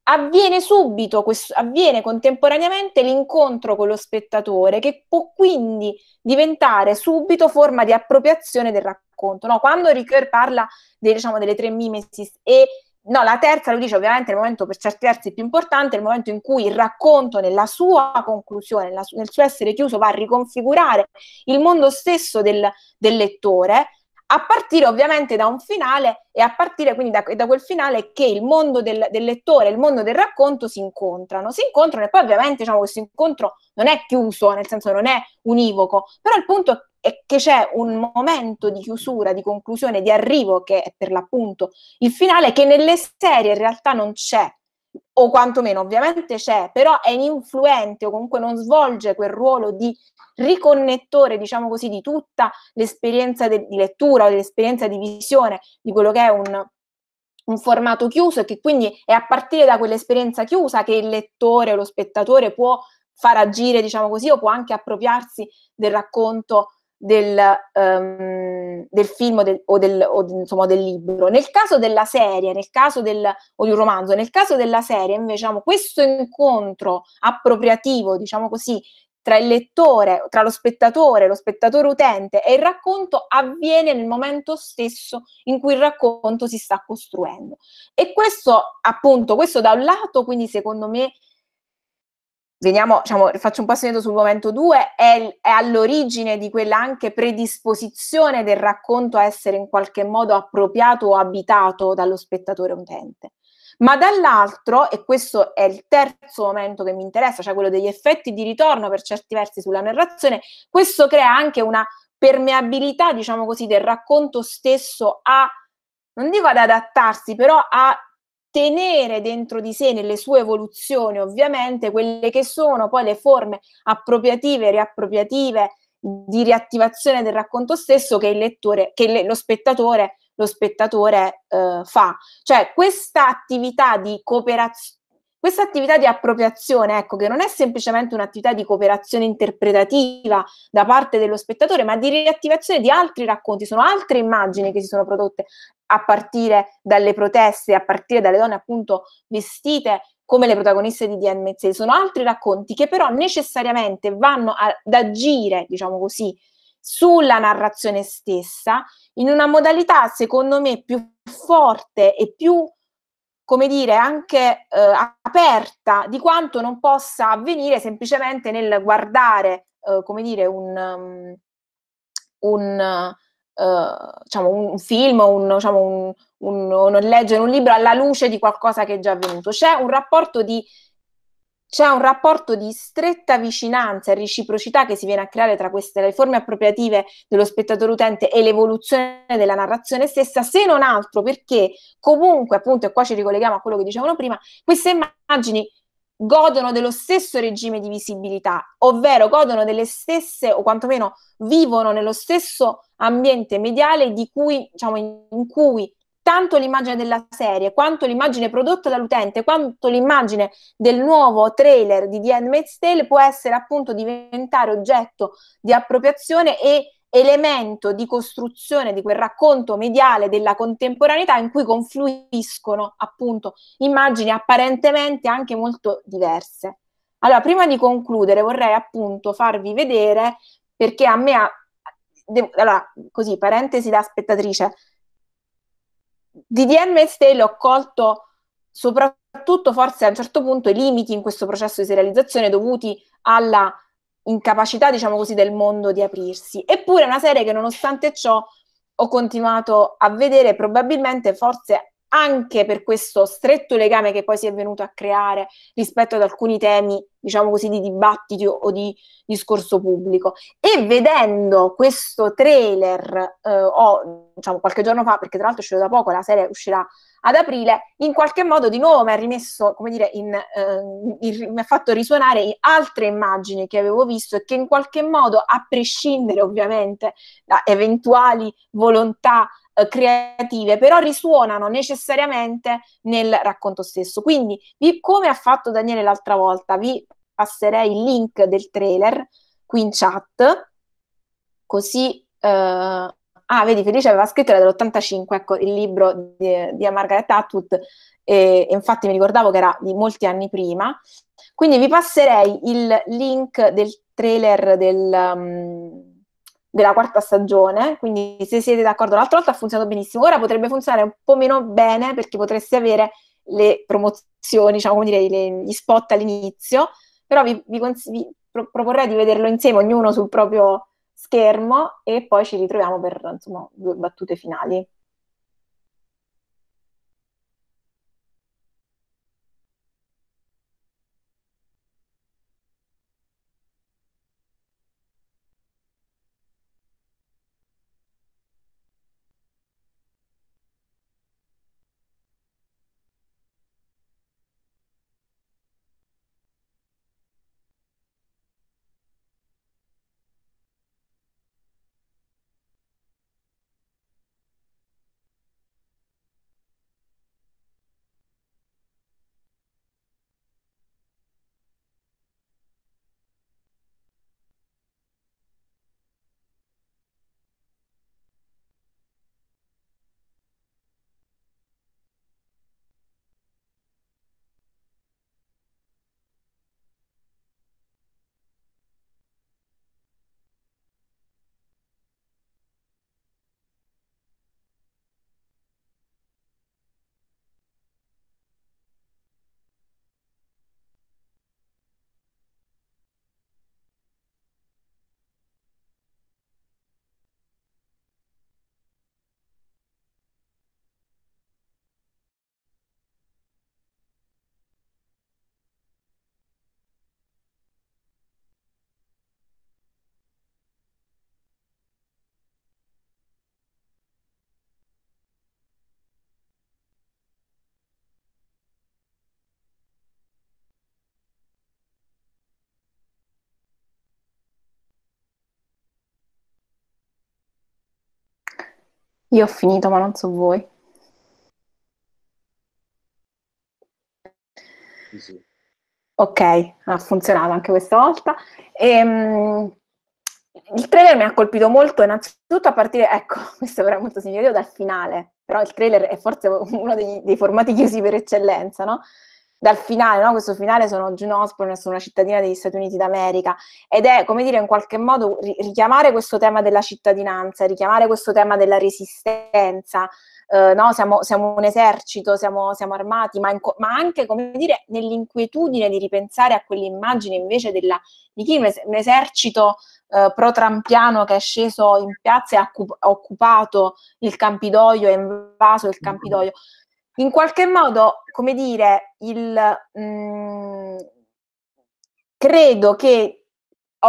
avviene subito, questo, avviene contemporaneamente l'incontro con lo spettatore che può quindi diventare subito forma di appropriazione del racconto. No? Quando Ricoeur parla dei, diciamo, delle tre mimesis e no, la terza lo dice ovviamente il momento per certi versi più importante, il momento in cui il racconto nella sua conclusione, nella, nel suo essere chiuso, va a riconfigurare il mondo stesso del, del lettore a partire ovviamente da un finale e a partire quindi da, da quel finale che il mondo del, del, lettore e il mondo del racconto si incontrano, si incontrano e poi ovviamente diciamo, questo incontro non è chiuso, nel senso non è univoco, però il punto è che c'è un momento di chiusura, di conclusione, di arrivo che è per l'appunto il finale che nelle serie in realtà non c'è, o quantomeno ovviamente c'è, però è influente o comunque non svolge quel ruolo di riconnettore, diciamo così, di tutta l'esperienza de- di lettura o dell'esperienza di visione di quello che è un, un formato chiuso e che quindi è a partire da quell'esperienza chiusa che il lettore o lo spettatore può far agire, diciamo così, o può anche appropriarsi del racconto del, um, del film del, o, del, o, insomma, del libro. Nel caso della serie, nel caso del, o di un romanzo, nel caso della serie, invece, diciamo, questo incontro appropriativo, diciamo così, tra il lettore, tra lo spettatore, lo spettatore utente e il racconto avviene nel momento stesso in cui il racconto si sta costruendo. E questo, appunto, questo da un lato, quindi secondo me veniamo, diciamo, faccio un passo indietro sul momento 2, è, è, all'origine di quella anche predisposizione del racconto a essere in qualche modo appropriato o abitato dallo spettatore utente. Ma dall'altro, e questo è il terzo momento che mi interessa, cioè quello degli effetti di ritorno per certi versi sulla narrazione, questo crea anche una permeabilità, diciamo così, del racconto stesso a, non dico ad adattarsi, però a tenere dentro di sé, nelle sue evoluzioni ovviamente, quelle che sono poi le forme appropriative, riappropriative di riattivazione del racconto stesso che il lettore, che le, lo spettatore, lo spettatore eh, fa. Cioè questa attività di cooperazione questa attività di appropriazione, ecco, che non è semplicemente un'attività di cooperazione interpretativa da parte dello spettatore, ma di riattivazione di altri racconti, sono altre immagini che si sono prodotte a partire dalle proteste, a partire dalle donne appunto vestite come le protagoniste di DMZ, sono altri racconti che però necessariamente vanno ad agire, diciamo così, sulla narrazione stessa in una modalità secondo me più forte e più come dire, anche eh, aperta di quanto non possa avvenire semplicemente nel guardare, eh, come dire, un, um, un, uh, diciamo un film, un, diciamo un, un, un, leggere un libro alla luce di qualcosa che è già avvenuto. C'è un rapporto di c'è un rapporto di stretta vicinanza e reciprocità che si viene a creare tra queste le forme appropriative dello spettatore utente e l'evoluzione della narrazione stessa, se non altro perché comunque, appunto, e qua ci ricolleghiamo a quello che dicevano prima, queste immagini godono dello stesso regime di visibilità, ovvero godono delle stesse, o quantomeno vivono nello stesso ambiente mediale di cui, diciamo, in cui tanto l'immagine della serie, quanto l'immagine prodotta dall'utente, quanto l'immagine del nuovo trailer di The Handmaid's Tale può essere appunto diventare oggetto di appropriazione e elemento di costruzione di quel racconto mediale della contemporaneità in cui confluiscono appunto immagini apparentemente anche molto diverse. Allora, prima di concludere vorrei appunto farvi vedere perché a me ha... Devo, allora, così, parentesi da spettatrice, di DDM Mainstay l'ho colto soprattutto forse a un certo punto i limiti in questo processo di serializzazione dovuti alla incapacità, diciamo così, del mondo di aprirsi. Eppure è una serie che nonostante ciò ho continuato a vedere, probabilmente forse anche per questo stretto legame che poi si è venuto a creare rispetto ad alcuni temi, diciamo così, di dibattito o di discorso pubblico. E vedendo questo trailer, eh, o diciamo qualche giorno fa, perché tra l'altro è uscito da poco, la serie uscirà ad aprile, in qualche modo di nuovo mi ha rimesso, come dire, in, eh, in, mi ha fatto risuonare altre immagini che avevo visto e che in qualche modo, a prescindere ovviamente da eventuali volontà eh, creative, però risuonano necessariamente nel racconto stesso. Quindi, vi, come ha fatto Daniele l'altra volta, vi passerei il link del trailer qui in chat, così... Eh, ah, vedi, Felice aveva scritto era dell'85, ecco, il libro di, di Margaret Atwood, e, e infatti mi ricordavo che era di molti anni prima. Quindi vi passerei il link del trailer del, um, della quarta stagione, quindi se siete d'accordo l'altra volta ha funzionato benissimo, ora potrebbe funzionare un po' meno bene perché potreste avere le promozioni, diciamo come dire, le, gli spot all'inizio, però vi, vi, cons- vi pro- proporrei di vederlo insieme, ognuno sul proprio schermo e poi ci ritroviamo per insomma, due battute finali. Io ho finito, ma non so voi. Sì, Ok, ha funzionato anche questa volta. Ehm, il trailer mi ha colpito molto, innanzitutto a partire, ecco, questo è molto significativo, dal finale. Però il trailer è forse uno dei, dei formati chiusi per eccellenza, no? dal finale, no? questo finale sono June Osborne, sono una cittadina degli Stati Uniti d'America ed è come dire in qualche modo richiamare questo tema della cittadinanza, richiamare questo tema della resistenza, eh, no? siamo, siamo, un esercito, siamo, siamo armati, ma, in, ma, anche come dire nell'inquietudine di ripensare a quell'immagine invece della, di chi un esercito eh, pro-trampiano che è sceso in piazza e ha occupato il Campidoglio, e invaso il Campidoglio in qualche modo, come dire, il, mh, mm, credo che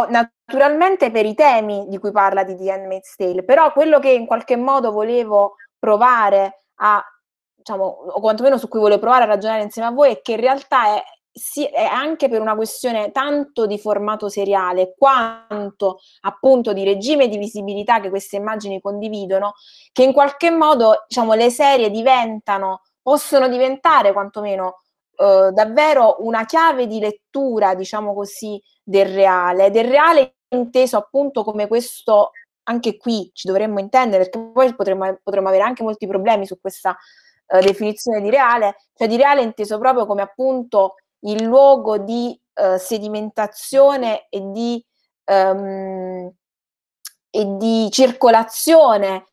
naturalmente per i temi di cui parla di The Handmaid's Tale, però quello che in qualche modo volevo provare a, diciamo, o quantomeno su cui volevo provare a ragionare insieme a voi, è che in realtà è, sì, è anche per una questione tanto di formato seriale quanto appunto di regime di visibilità che queste immagini condividono, che in qualche modo diciamo, le serie diventano possono diventare quantomeno eh, davvero una chiave di lettura, diciamo così, del reale, del reale inteso appunto come questo, anche qui ci dovremmo intendere, perché poi potremmo, potremmo avere anche molti problemi su questa eh, definizione di reale, cioè di reale inteso proprio come appunto il luogo di eh, sedimentazione e di, um, e di circolazione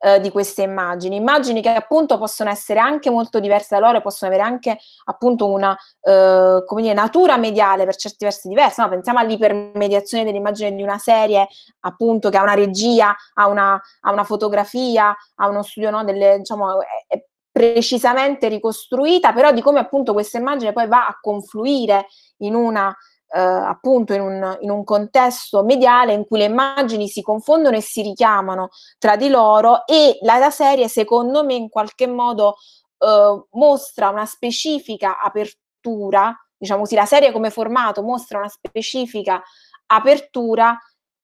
eh, di queste immagini, immagini che appunto possono essere anche molto diverse da loro, possono avere anche appunto una eh, dire, natura mediale per certi versi diversa, no? pensiamo all'ipermediazione dell'immagine di una serie appunto che ha una regia, ha una, ha una fotografia, ha uno studio no? delle, diciamo, è, è precisamente ricostruita, però di come appunto questa immagine poi va a confluire in una eh, appunto in un, in un, contesto mediale in cui le immagini si confondono e si richiamano tra di loro e la, la serie secondo me in qualche modo eh, mostra una specifica apertura, diciamo così, la serie come formato mostra una specifica apertura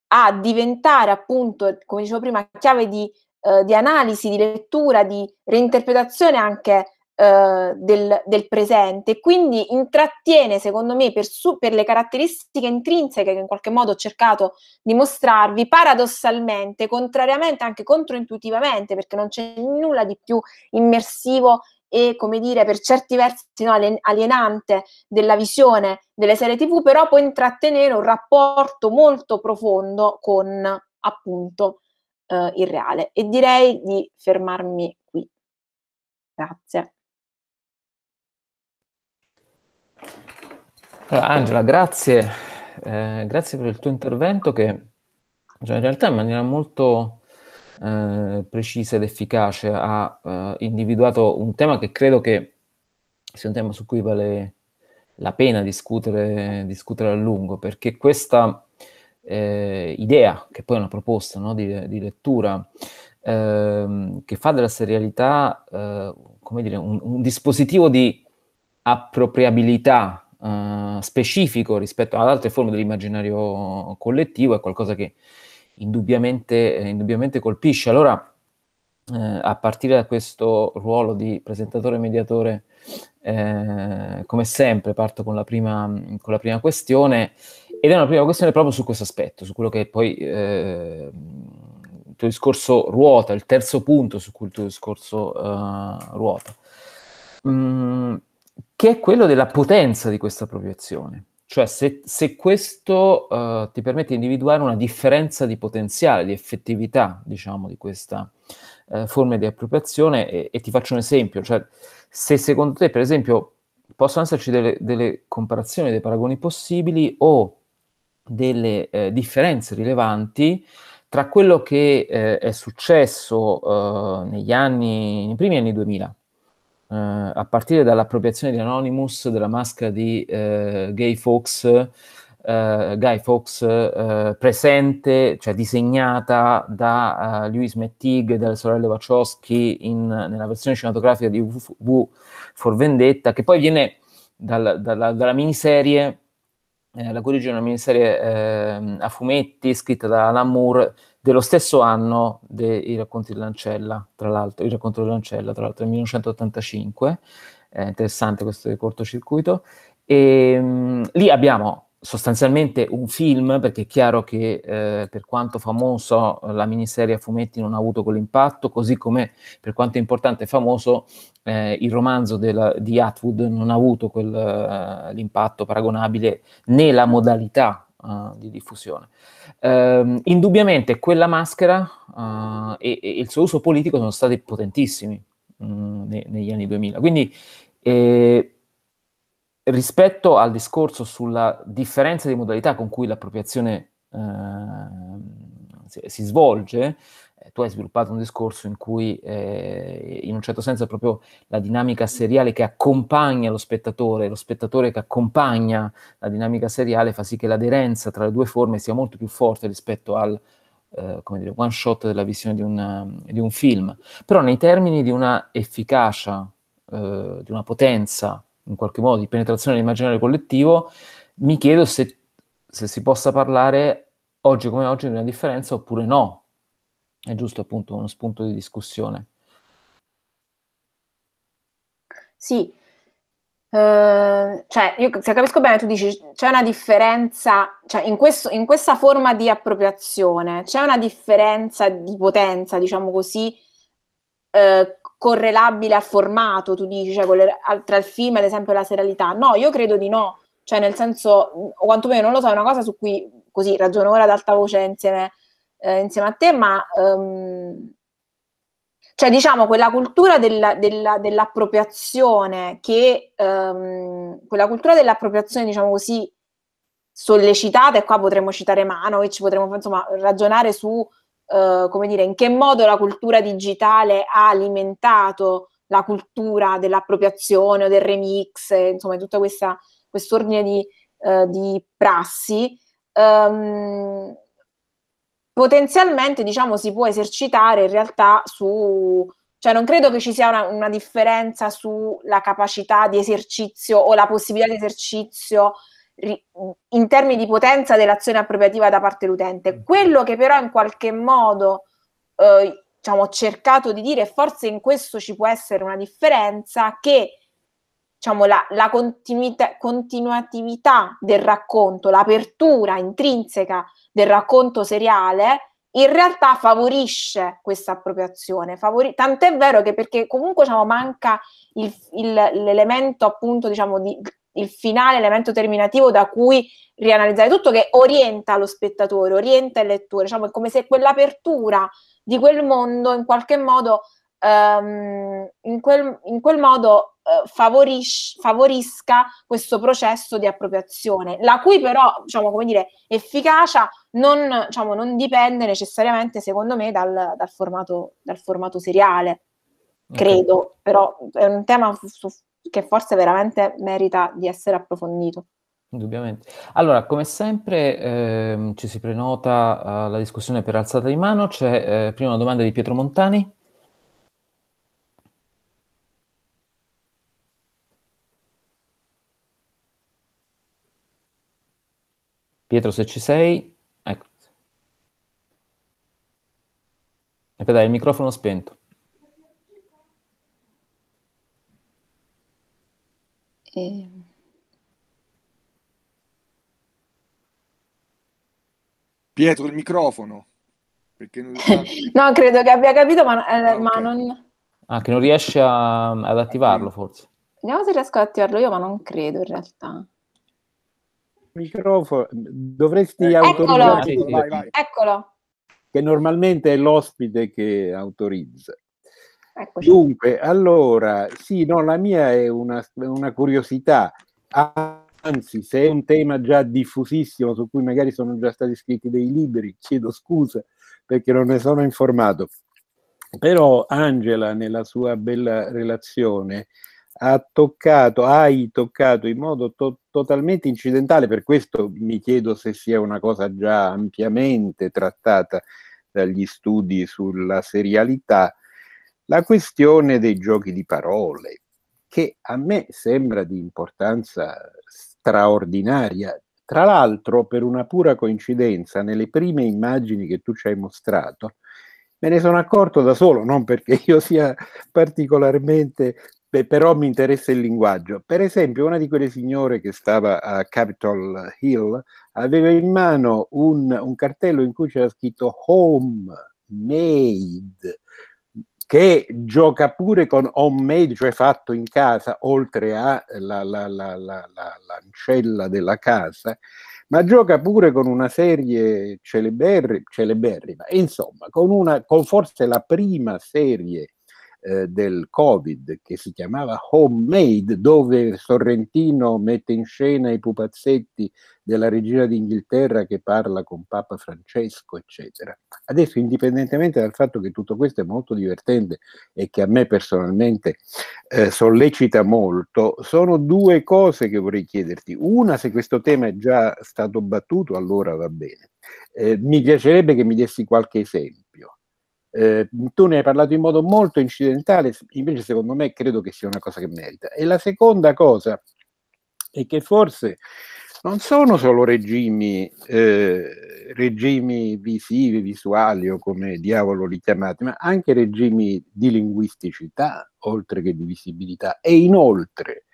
a diventare appunto, come dicevo prima, chiave di, eh, di analisi, di lettura, di reinterpretazione anche eh, del, del, presente, quindi intrattiene, secondo me, per, su, per le caratteristiche intrinseche che in qualche modo ho cercato di mostrarvi, paradossalmente, contrariamente anche controintuitivamente, perché non c'è nulla di più immersivo e come dire per certi versi no, alienante della visione delle serie tv però può intrattenere un rapporto molto profondo con appunto eh, il reale e direi di fermarmi qui grazie Allora, Angela, grazie. Eh, grazie per il tuo intervento che cioè, in realtà in maniera molto eh, precisa ed efficace ha eh, individuato un tema che credo che sia un tema su cui vale la pena discutere, discutere a lungo, perché questa eh, idea, che poi è una proposta no, di, di, lettura, ehm, che fa della serialità eh, come dire, un, un dispositivo di appropriabilità eh, specifico rispetto ad altre forme dell'immaginario collettivo è qualcosa che indubbiamente, eh, indubbiamente colpisce. Allora, eh, a partire da questo ruolo di presentatore e mediatore, eh, come sempre, parto con la prima, con la prima questione. Ed è una prima questione proprio su questo aspetto, su quello che poi eh, il tuo discorso ruota, il terzo punto su cui il tuo discorso eh, ruota. Mm, che è quello della potenza di questa proiezione. Cioè, se, se questo uh, ti permette di individuare una differenza di potenziale, di effettività, diciamo, di questa uh, forma di appropriazione, e, e, ti faccio un esempio, cioè, se secondo te, per esempio, possono esserci delle, delle comparazioni, dei paragoni possibili o delle eh, differenze rilevanti tra quello che eh, è successo eh, negli anni, nei primi anni 2000 eh, a partire dall'appropriazione di Anonymous della maschera di Gay eh, Fox, Guy Fox, eh, eh, presente, cioè disegnata da Louis Mettig e dalle sorelle Wachowski in, nella versione cinematografica di V for Vendetta, che poi viene dal, dalla, dalla miniserie eh, la cui origine è una miniserie eh, a fumetti scritta da Alan Moore dello stesso anno dei racconti dell'Ancella, tra l'altro, il racconto dell'Ancella, tra l'altro, nel 1985, è interessante questo cortocircuito, e ehm, mh, lì abbiamo sostanzialmente un film, perché è chiaro che eh, per quanto famoso la miniserie a fumetti non ha avuto quell'impatto, così come per quanto importante e famoso eh, il romanzo della, di Atwood non ha avuto quel, uh, l'impatto paragonabile né la modalità uh, di diffusione. Uh, indubbiamente quella maschera uh, e, e, il suo uso politico sono stati potentissimi mh, mm, ne, negli anni 2000. Quindi eh, rispetto al discorso sulla differenza di modalità con cui l'appropriazione ehm, si, si, svolge, eh, tu hai sviluppato un discorso in cui eh, in un certo senso è proprio la dinamica seriale che accompagna lo spettatore, lo spettatore che accompagna la dinamica seriale fa sì che l'aderenza tra le due forme sia molto più forte rispetto al eh, dire, one shot della visione di, una, di, un film, però nei termini di una efficacia, eh, di una potenza, in qualche modo, di penetrazione dell'immaginario collettivo, mi chiedo se, se si possa parlare oggi come oggi di una differenza oppure no, è giusto appunto uno spunto di discussione. Sì, eh, cioè, io, se capisco bene, tu dici c'è una differenza, cioè in, questo, in questa forma di appropriazione c'è una differenza di potenza, diciamo così, eh, correlabile al formato, tu dici, cioè, le, al, tra il film ad esempio la serialità. No, io credo di no, cioè nel senso, o quantomeno non lo so, è una cosa su cui così ragiono ora ad alta voce insieme eh, insieme a te, ma ehm, cioè diciamo quella cultura della, della, dell'appropriazione che ehm, quella cultura dell'appropriazione, diciamo così, sollecitata, e qua potremmo citare Mano e ci potremmo insomma ragionare su eh, come dire in che modo la cultura digitale ha alimentato la cultura dell'appropriazione o del remix, insomma, tutta questa quest'ordine di, eh, di prassi. Um, potenzialmente diciamo si può esercitare in realtà su cioè non credo che ci sia una, una differenza sulla capacità di esercizio o la possibilità di esercizio in termini di potenza dell'azione appropriativa da parte dell'utente. Mm. Quello che però in qualche modo eh, diciamo, ho cercato di dire, forse in questo ci può essere una differenza, che diciamo, la, la continuatività del racconto, l'apertura intrinseca del racconto seriale, in realtà favorisce questa appropriazione, favori- tant'è vero che perché comunque diciamo, manca il, il, l'elemento appunto diciamo di, il finale, l'elemento terminativo da cui rianalizzare tutto che orienta lo spettatore, orienta il lettore, diciamo è come se quell'apertura di quel mondo in qualche modo ehm, in, quel, in, quel, modo eh, favoris- favorisca questo processo di appropriazione, la cui però, diciamo, come dire, efficacia non, diciamo, non dipende necessariamente, secondo me, dal, dal, formato, dal formato, seriale. Credo, okay. però è un tema su, che forse veramente merita di essere approfondito. Indubbiamente. Allora, come sempre, ehm, ci si prenota alla discussione per alzata di mano. C'è eh, prima una domanda di Pietro Montani. Pietro se ci sei, ecco. E dai, il microfono spento. E... Ehm. Pietro il microfono. Non... no, credo che abbia capito, ma, eh, ah, ma non... Ah, che non riesce a, ad attivarlo eh. forse. Vediamo se riesco ad attivarlo io, ma non credo in realtà microfono, dovresti Eccolo. autorizzare. Sì, sì, vai, vai. Eccolo. Che normalmente è l'ospite che autorizza. Eccoci. Dunque, allora, sì, no, la mia è una, una curiosità. Anzi, se è un tema già diffusissimo su cui magari sono già stati scritti dei libri, chiedo scusa perché non ne sono informato. Però Angela, nella sua bella relazione, ha toccato, hai toccato in modo to- totalmente incidentale, per questo mi chiedo se sia una cosa già ampiamente trattata dagli studi sulla serialità, la questione dei giochi di parole, che a me sembra di importanza straordinaria. Tra l'altro, per una pura coincidenza, nelle prime immagini che tu ci hai mostrato, me ne sono accorto da solo, non perché io sia particolarmente Beh, però mi interessa il linguaggio. Per esempio, una di quelle signore che stava a Capitol Hill aveva in mano un, un cartello in cui c'era scritto Home Made, che gioca pure con Home Made, cioè fatto in casa, oltre alla la, la, la, l'ancella della casa, ma gioca pure con una serie celeberri, celeberrima, insomma, con, una, con forse la prima serie eh, del Covid che si chiamava Homemade, dove Sorrentino mette in scena i pupazzetti della regina d'Inghilterra che parla con Papa Francesco, eccetera. Adesso, indipendentemente dal fatto che tutto questo è molto divertente e che a me personalmente eh, sollecita molto, sono due cose che vorrei chiederti. Una, se questo tema è già stato battuto, allora va bene. Eh, mi piacerebbe che mi dessi qualche esempio. Eh, tu ne hai parlato in modo molto incidentale, invece secondo me credo che sia una cosa che merita. E la seconda cosa è che forse non sono solo regimi, eh, regimi visivi, visuali o come diavolo li chiamate, ma anche regimi di linguisticità, oltre che di visibilità. E inoltre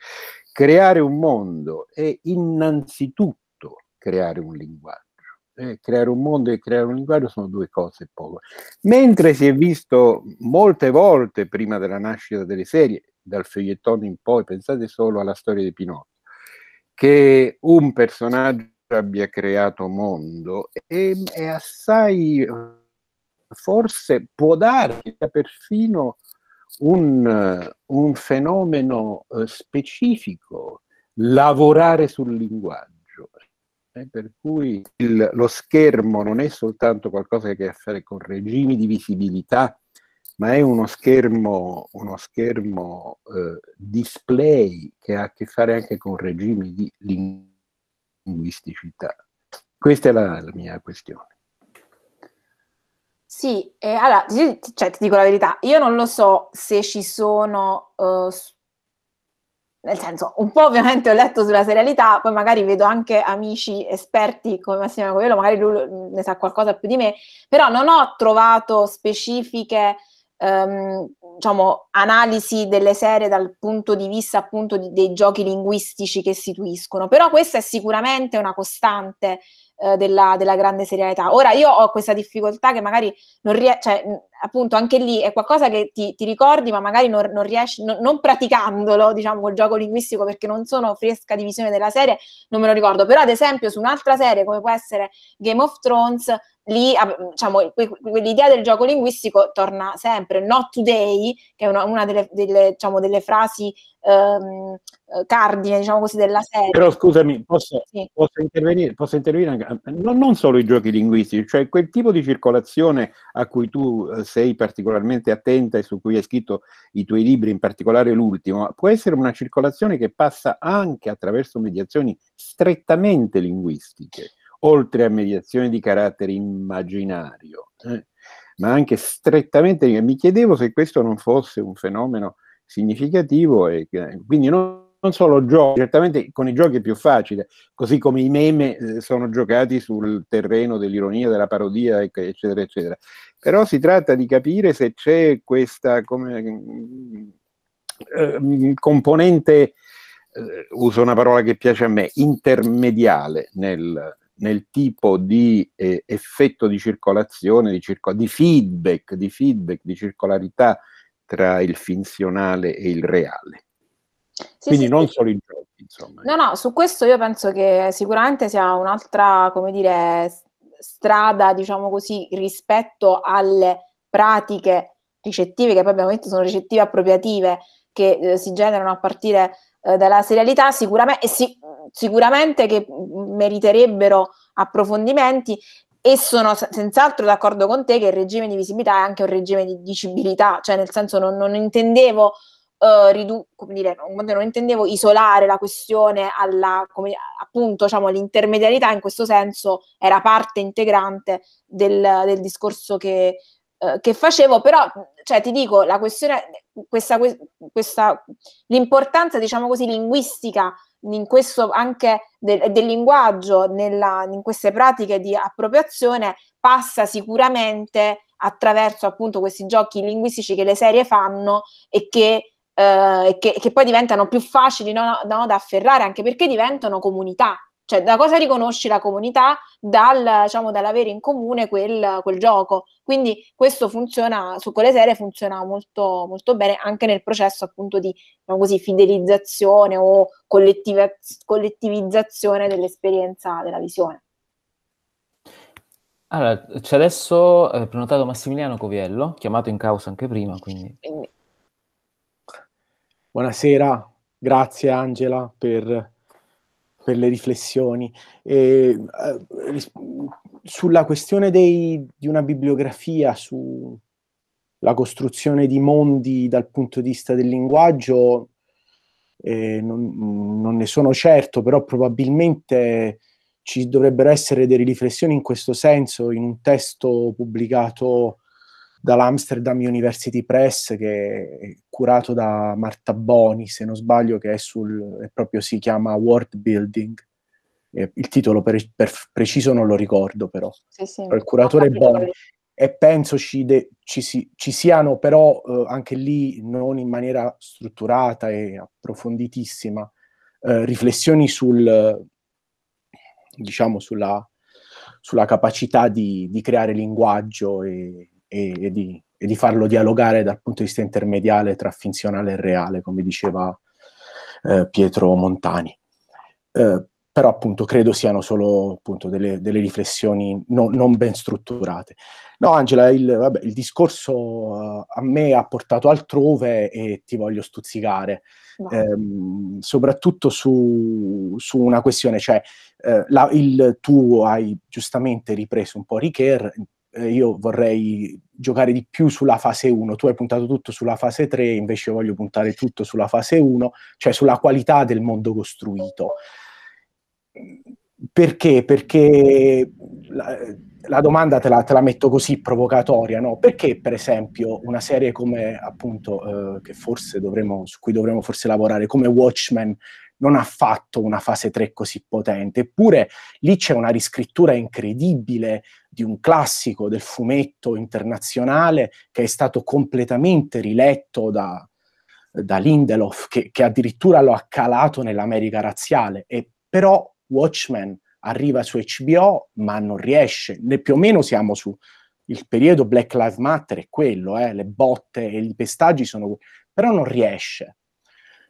creare un mondo è innanzitutto creare un linguaggio eh, creare un mondo e creare un linguaggio sono due cose poco. Mentre si è visto molte volte prima della nascita delle serie, dal feuilleton in poi, pensate solo alla storia di Pinocchio, che un personaggio abbia creato mondo è, ehm, è assai, forse può dare perfino un, un fenomeno eh, specifico lavorare sul linguaggio eh, per cui il, lo schermo non è soltanto qualcosa che ha a che fare con regimi di visibilità, ma è uno schermo, uno schermo eh, display che ha a che fare anche con regimi di linguisticità. Questa è la, la mia questione. Sì, eh, allora, cioè, ti dico la verità, io non lo so se ci sono uh, nel senso, un po' ovviamente ho letto sulla serialità, poi magari vedo anche amici esperti come Massimo Coelho, magari lui mm, ne sa qualcosa più di me, però non ho trovato specifiche ehm, diciamo, analisi delle serie dal punto di vista appunto di, dei giochi linguistici che istituiscono, però questa è sicuramente una costante eh, della, della, grande serialità. Ora io ho questa difficoltà che magari non riesco, cioè, appunto anche lì è qualcosa che ti, ti ricordi ma magari non, non riesci, non, non, praticandolo, diciamo, il gioco linguistico perché non sono fresca di visione della serie, non me lo ricordo, però ad esempio su un'altra serie come può essere Game of Thrones, lì ah, diciamo, l'idea del gioco linguistico torna sempre, not today, che è una, una delle, delle, diciamo, delle frasi ehm, eh, cardine, diciamo così, della serie. Però scusami, posso, sì. posso intervenire? Posso intervenire anche, eh, non, non, solo i giochi linguistici, cioè quel tipo di circolazione a cui tu eh, sei particolarmente attenta e su cui hai scritto i tuoi libri, in particolare l'ultimo, può essere una circolazione che passa anche attraverso mediazioni strettamente linguistiche, oltre a mediazioni di carattere immaginario. Eh? ma anche strettamente. Mi chiedevo se questo non fosse un fenomeno significativo e quindi non, non solo giochi, certamente con i giochi è più facile, così come i meme eh, sono giocati sul terreno dell'ironia, della parodia, eccetera, eccetera. Però si tratta di capire se c'è questa come, eh, componente, eh, uso una parola che piace a me, intermediale nel, nel tipo di eh, effetto di circolazione, di, circo, di, feedback, di feedback, di circolarità tra il finzionale e il reale. Sì, Quindi sì, non sì. solo i giochi, insomma. No, no, su questo io penso che sicuramente sia un'altra, come dire, strada, diciamo così, rispetto alle pratiche ricettive, che poi abbiamo detto sono ricettive appropriative, che eh, si generano a partire eh, dalla serialità, sicuramente, sì, sicuramente che meriterebbero approfondimenti e sono senz'altro d'accordo con te che il regime di visibilità è anche un regime di dicibilità, cioè nel senso non, non intendevo Uh, ridu- dire, non, non, intendevo isolare la questione alla, come, appunto, diciamo, l'intermediarietà in questo senso era parte integrante del, del discorso che, eh, che facevo, però cioè, ti dico la questione, questa, questa, l'importanza, diciamo così, linguistica in questo anche del, del linguaggio nella, in queste pratiche di appropriazione passa sicuramente attraverso appunto questi giochi linguistici che le serie fanno e che, eh, che, che poi diventano più facili no, no, da afferrare anche perché diventano comunità cioè, da cosa riconosci la comunità? Dal, diciamo, dall'avere in comune quel, quel, gioco. Quindi questo funziona, su quelle serie funziona molto, molto bene anche nel processo appunto di diciamo così, fidelizzazione o collettivizzazione dell'esperienza della visione. Allora, c'è adesso eh, prenotato Massimiliano Coviello, chiamato in causa anche prima, quindi... Buonasera, grazie Angela per per le riflessioni. E, eh, sulla questione dei, di una bibliografia, sulla costruzione di mondi dal punto di vista del linguaggio, eh, non, non, ne sono certo, però probabilmente ci dovrebbero essere delle riflessioni in questo senso in un testo pubblicato dall'Amsterdam University Press, che è curato da Marta Boni, se non sbaglio, che è sul, è proprio si chiama World Building. Eh, il titolo per, per, preciso non lo ricordo, però. Sì, sì. Il curatore è Boni. E penso ci, de, ci, si, ci siano però eh, anche lì, non in maniera strutturata e approfonditissima, eh, riflessioni sul, diciamo, sulla, sulla capacità di, di creare linguaggio e e, e, di, e, di, farlo dialogare dal punto di vista intermediale tra finzionale e reale, come diceva eh, Pietro Montani. Eh, però appunto credo siano solo appunto, delle, delle, riflessioni no, non ben strutturate. No Angela, il, vabbè, il discorso uh, a me ha portato altrove e ti voglio stuzzicare, no. ehm, soprattutto su, su, una questione, cioè eh, la, il, tu hai giustamente ripreso un po' Richer, eh, io vorrei giocare di più sulla fase 1, tu hai puntato tutto sulla fase 3, invece io voglio puntare tutto sulla fase 1, cioè sulla qualità del mondo costruito. Perché? Perché la, la domanda te la, te la, metto così provocatoria, no? Perché per esempio una serie come appunto eh, che forse dovremo, su cui dovremmo forse lavorare, come Watchmen non ha fatto una fase 3 così potente, eppure lì c'è una riscrittura incredibile di un classico del fumetto internazionale che è stato completamente riletto da, da Lindelof, che, che, addirittura lo ha calato nell'America razziale. E però Watchmen arriva su HBO, ma non riesce. Ne più o meno siamo su... Il periodo Black Lives Matter è quello, eh, le botte e i pestaggi sono... Però non riesce.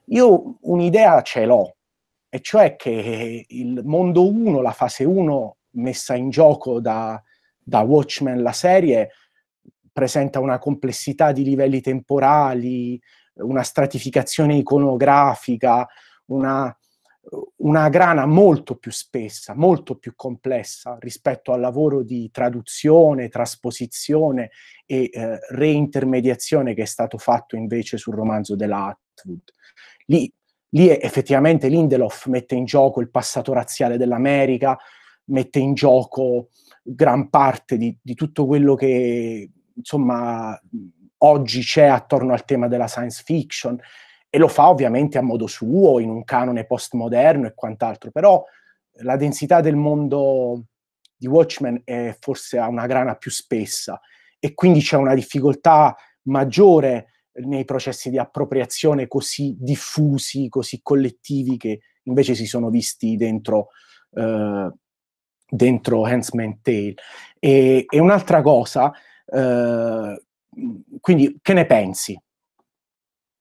Io un'idea ce l'ho, e cioè che il mondo 1, la fase 1 messa in gioco da, da Watchmen la serie presenta una complessità di livelli temporali, una stratificazione iconografica, una, una grana molto più spessa, molto più complessa rispetto al lavoro di traduzione, trasposizione e eh, reintermediazione che è stato fatto invece sul romanzo della Atwood. Lì, lì effettivamente Lindelof mette in gioco il passato razziale dell'America, mette in gioco gran parte di, di tutto quello che insomma oggi c'è attorno al tema della science fiction e lo fa ovviamente a modo suo, in un canone postmoderno e quant'altro, però la densità del mondo di Watchmen è forse a una grana più spessa e quindi c'è una difficoltà maggiore nei processi di appropriazione così diffusi, così collettivi che invece si sono visti dentro eh, dentro Handsman Tale. E, e un'altra cosa, eh, quindi che ne pensi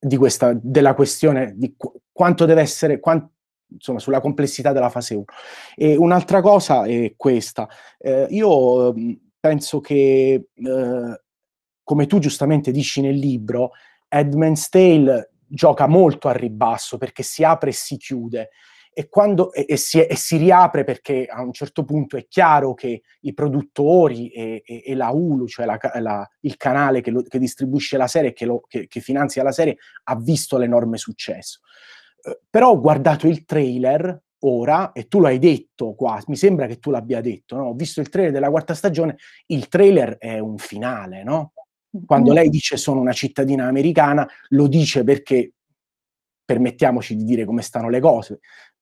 di questa, della questione di qu- quanto deve essere, quant- insomma, sulla complessità della fase 1. E un'altra cosa è questa. Eh, io mm, penso che, eh, come tu giustamente dici nel libro, Edmund's Tale gioca molto al ribasso perché si apre e si chiude e, quando, e, e, si, e, si, riapre perché a un certo punto è chiaro che i produttori e, e la Hulu, cioè la, la, il canale che, lo, che, distribuisce la serie e che, che, che finanzia la serie, ha visto l'enorme successo. Eh, però ho guardato il trailer ora, e tu l'hai detto qua, mi sembra che tu l'abbia detto, no? ho visto il trailer della quarta stagione, il trailer è un finale, no? Quando mm. lei dice sono una cittadina americana, lo dice perché permettiamoci di dire come stanno le cose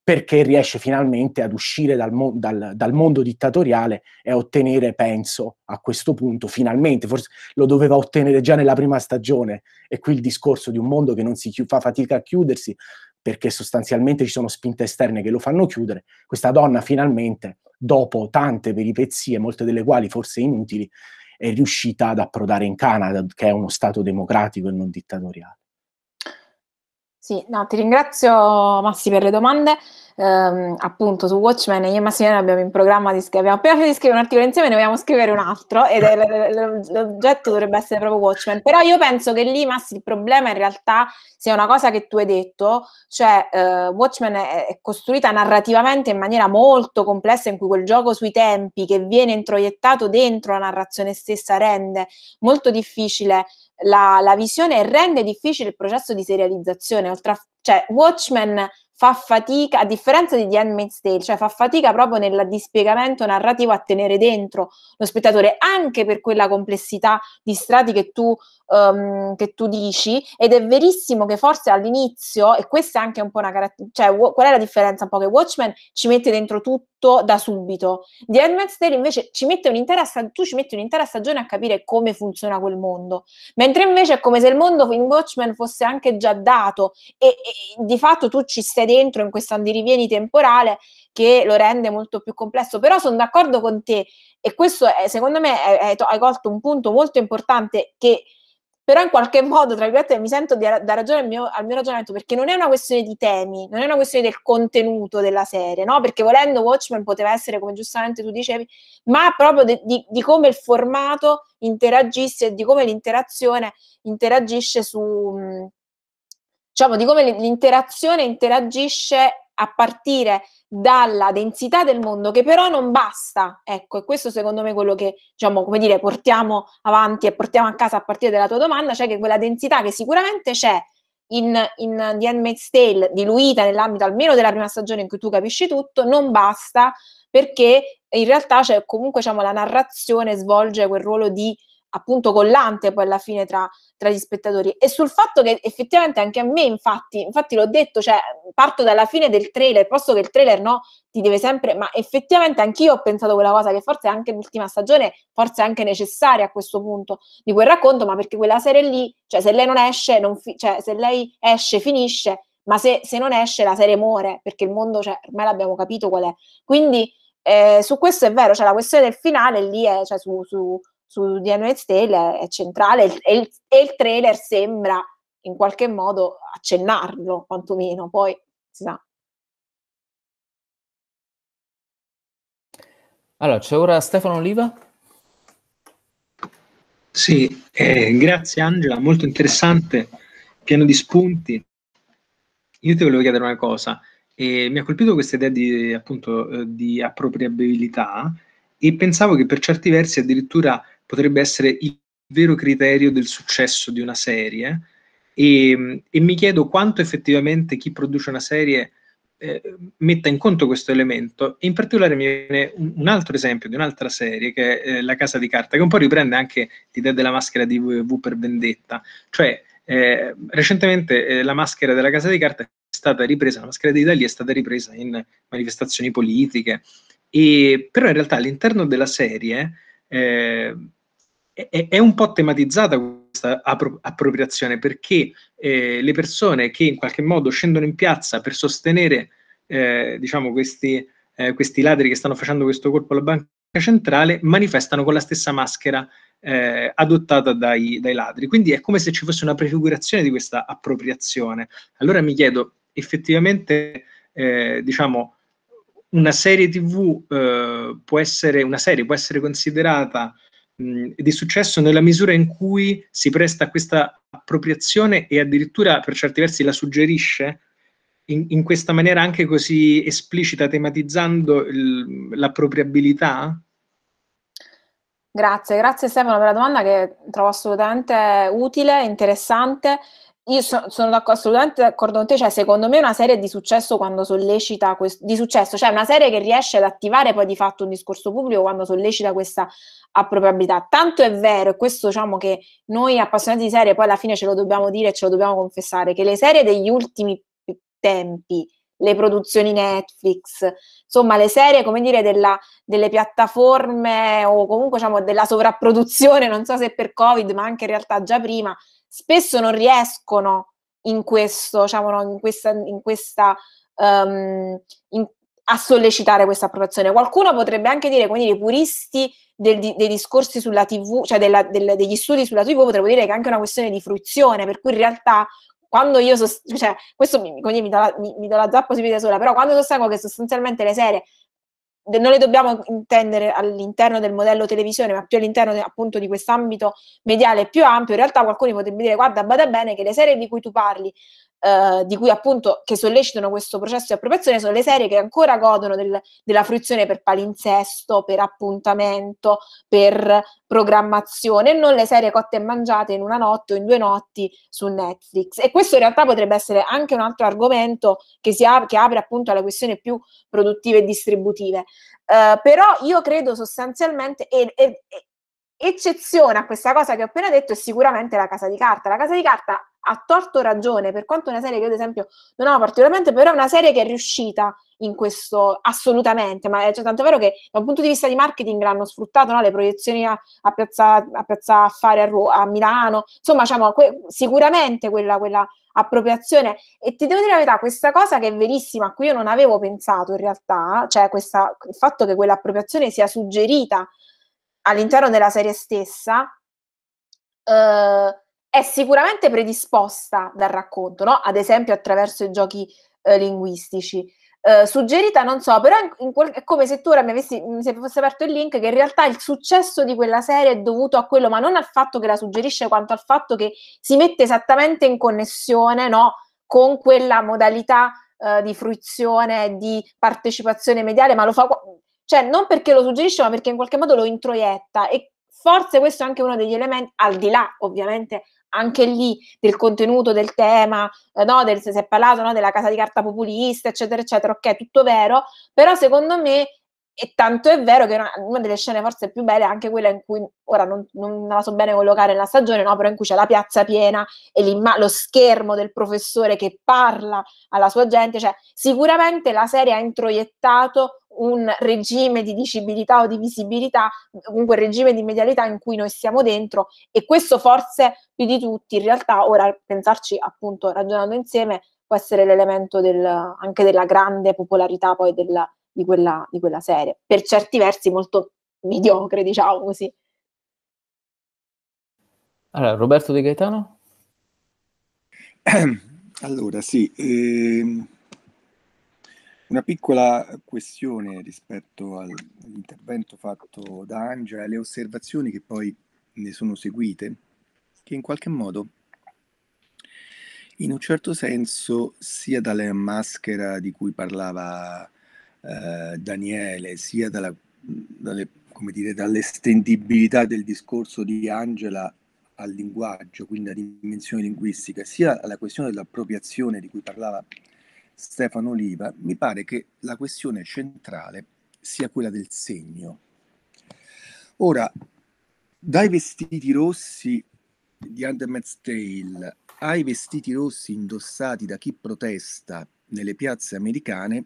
perché riesce finalmente ad uscire dal, mo- dal, dal, mondo dittatoriale e a ottenere, penso, a questo punto, finalmente, forse lo doveva ottenere già nella prima stagione, e qui il discorso di un mondo che non si chi- fa fatica a chiudersi, perché sostanzialmente ci sono spinte esterne che lo fanno chiudere, questa donna finalmente, dopo tante peripezie, molte delle quali forse inutili, è riuscita ad approdare in Canada, che è uno Stato democratico e non dittatoriale. Sì, no, ti ringrazio Massi per le domande. Um, appunto su Watchmen io e Massimiliano abbiamo in programma di scrivere abbiamo appena finito di scrivere un articolo insieme ne vogliamo scrivere un altro ed è, l'oggetto dovrebbe essere proprio Watchmen però io penso che lì Massi il problema in realtà sia una cosa che tu hai detto cioè uh, Watchmen è, è, costruita narrativamente in maniera molto complessa in cui quel gioco sui tempi che viene introiettato dentro la narrazione stessa rende molto difficile la, la visione e rende difficile il processo di serializzazione. Oltre a, cioè, Watchmen fa fatica, a differenza di The Handmaid's Tale, cioè fa fatica proprio nel dispiegamento narrativo a tenere dentro lo spettatore, anche per quella complessità di strati che tu um, che tu dici ed è verissimo che forse all'inizio, e questa è anche un po' una caratteristica, cioè qual è la differenza un po' che Watchmen ci mette dentro tutto da subito, The Handmaid's Tale invece ci mette un'intera stag- tu ci metti un'intera stagione a capire come funziona quel mondo, mentre invece è come se il mondo in Watchmen fosse anche già dato e, e di fatto tu ci stai dentro in questo andirivieni temporale che lo rende molto più complesso, però sono d'accordo con te e questo è, secondo me è, è, hai colto un punto molto importante che però in qualche modo, tra virgolette, mi sento di dare ragione al mio, al mio, ragionamento, perché non è una questione di temi, non è una questione del contenuto della serie, no? Perché volendo Watchmen poteva essere, come giustamente tu dicevi, ma proprio di, di, come il formato interagisse e di come l'interazione interagisce su... Mm, diciamo, di come l'interazione interagisce a partire dalla densità del mondo, che però non basta. Ecco, e questo secondo me è quello che, diciamo, come dire, portiamo avanti e portiamo a casa a partire dalla tua domanda, cioè che quella densità che sicuramente c'è in, in The Handmaid's Tale, diluita nell'ambito almeno della prima stagione in cui tu capisci tutto, non basta perché in realtà c'è comunque diciamo, la narrazione svolge quel ruolo di appunto collante poi alla fine tra, tra, gli spettatori e sul fatto che effettivamente anche a me infatti, infatti l'ho detto, cioè parto dalla fine del trailer, posto che il trailer no ti deve sempre, ma effettivamente anch'io ho pensato quella cosa che forse anche l'ultima stagione forse è anche necessaria a questo punto di quel racconto, ma perché quella serie lì, cioè se lei non esce, non fi- cioè se lei esce finisce, ma se, se, non esce la serie muore, perché il mondo cioè, ormai l'abbiamo capito qual è. Quindi eh, su questo è vero, cioè la questione del finale lì è, cioè su, su su The Handmaid's Tale è centrale e il, e il trailer sembra in qualche modo accennarlo, quantomeno, poi si sa. Allora, c'è ora Stefano Oliva. Sì, eh, grazie Angela, molto interessante, pieno di spunti. Io ti volevo chiedere una cosa, eh, mi ha colpito questa idea di, appunto, eh, di appropriabilità e pensavo che per certi versi addirittura potrebbe essere il vero criterio del successo di una serie e, ehm, e mi chiedo quanto effettivamente chi produce una serie eh, metta in conto questo elemento e in particolare mi viene un, un altro esempio di un'altra serie che è eh, La Casa di Carta che un po' riprende anche l'idea della maschera di V per Vendetta cioè eh, recentemente eh, la maschera della Casa di Carta è stata ripresa, la maschera di Dalì è stata ripresa in manifestazioni politiche e, però in realtà all'interno della serie eh, è, un po' tematizzata questa appropriazione perché eh, le persone che in qualche modo scendono in piazza per sostenere eh, diciamo questi, eh, questi, ladri che stanno facendo questo colpo alla banca centrale manifestano con la stessa maschera eh, adottata dai, dai ladri. Quindi è come se ci fosse una prefigurazione di questa appropriazione. Allora mi chiedo effettivamente eh, diciamo, una serie tv eh, può essere una serie può essere considerata mh, di successo nella misura in cui si presta a questa appropriazione e addirittura per certi versi la suggerisce in, in questa maniera anche così esplicita, tematizzando l'appropriabilità? Grazie, grazie Stefano per la domanda che trovo assolutamente utile, interessante. Io so, sono d'acc- assolutamente d'accordo con te, cioè secondo me una serie di successo quando sollecita questo, di successo, cioè una serie che riesce ad attivare poi di fatto un discorso pubblico quando sollecita questa appropriabilità. Tanto è vero, e questo diciamo che noi appassionati di serie poi alla fine ce lo dobbiamo dire e ce lo dobbiamo confessare, che le serie degli ultimi tempi, le produzioni Netflix, insomma le serie, come dire, della, delle piattaforme o comunque diciamo, della sovrapproduzione, non so se per Covid, ma anche in realtà già prima, spesso non riescono in questo, diciamo, no, in questa, in questa um, in, a sollecitare questa approvazione. Qualcuno potrebbe anche dire, quindi dire, i puristi del, dei discorsi sulla TV, cioè della, del, degli studi sulla TV, potrebbero dire che è anche una questione di fruizione, per cui in realtà quando io sost- cioè, questo mi, così mi do la, mi, mi do la zappa subito da sola, però quando sostengo che sostanzialmente le serie non le dobbiamo intendere all'interno del modello televisione, ma più all'interno de, appunto di quest'ambito mediale più ampio, in realtà qualcuno potrebbe dire guarda, bada bene che le serie di cui tu parli eh, di cui appunto che sollecitano questo processo di appropriazione sono le serie che ancora godono del, della fruizione per palinsesto, per appuntamento, per programmazione, non le serie cotte e mangiate in una notte o in due notti su Netflix. E questo in realtà potrebbe essere anche un altro argomento che, si ap- che apre appunto alle questioni più produttive e distributive. Uh, però io credo sostanzialmente, e, e, eccezione a questa cosa che ho appena detto, è sicuramente la casa di carta. La casa di carta a torto ragione, per quanto una serie che io ad esempio non amo particolarmente, però è una serie che è riuscita in questo assolutamente, ma è eh, cioè, tanto vero che da un punto di vista di marketing l'hanno sfruttato, no? le proiezioni a, a, Piazza, a Piazza Affari a, Ru- a Milano, insomma diciamo, que- sicuramente quella, quella appropriazione e ti devo dire la verità, questa cosa che è verissima, a cui io non avevo pensato in realtà, cioè questa, il fatto che quell'appropriazione sia suggerita all'interno della serie stessa, eh, è sicuramente predisposta dal racconto, no? ad esempio attraverso i giochi eh, linguistici. Eh, suggerita, non so, però in, in, è come se tu ora mi avessi, mm, se fosse aperto il link, che in realtà il successo di quella serie è dovuto a quello, ma non al fatto che la suggerisce, quanto al fatto che si mette esattamente in connessione no? con quella modalità eh, di fruizione, di partecipazione mediale, ma lo fa, cioè non perché lo suggerisce, ma perché in qualche modo lo introietta e forse questo è anche uno degli elementi, al di là ovviamente anche lì del contenuto, del tema, eh, no, del, se si è parlato no, della casa di carta populista, eccetera, eccetera, ok, tutto vero, però secondo me e tanto è vero che una, una, delle scene forse più belle è anche quella in cui, ora non, non la so bene collocare nella stagione, no, però in cui c'è la piazza piena e lo schermo del professore che parla alla sua gente, cioè sicuramente la serie ha introiettato un regime di dicibilità o di visibilità, comunque un regime di medialità in cui noi siamo dentro e questo forse più di tutti in realtà, ora pensarci appunto ragionando insieme, può essere l'elemento del, anche della grande popolarità poi della di quella, di quella serie, per certi versi molto mediocre, diciamo così. Allora, Roberto De Gaetano? Allora, sì, ehm, una piccola questione rispetto all'intervento fatto da Angela e le osservazioni che poi ne sono seguite, che in qualche modo, in un certo senso, sia dalla maschera di cui parlava eh, Daniele, sia dalla, dalle, dire, dall'estendibilità del discorso di Angela al linguaggio, quindi alla dimensione linguistica, sia alla questione dell'appropriazione di cui parlava Stefano Oliva, mi pare che la questione centrale sia quella del segno. Ora, dai vestiti rossi di Underman's Tale ai vestiti rossi indossati da chi protesta nelle piazze americane,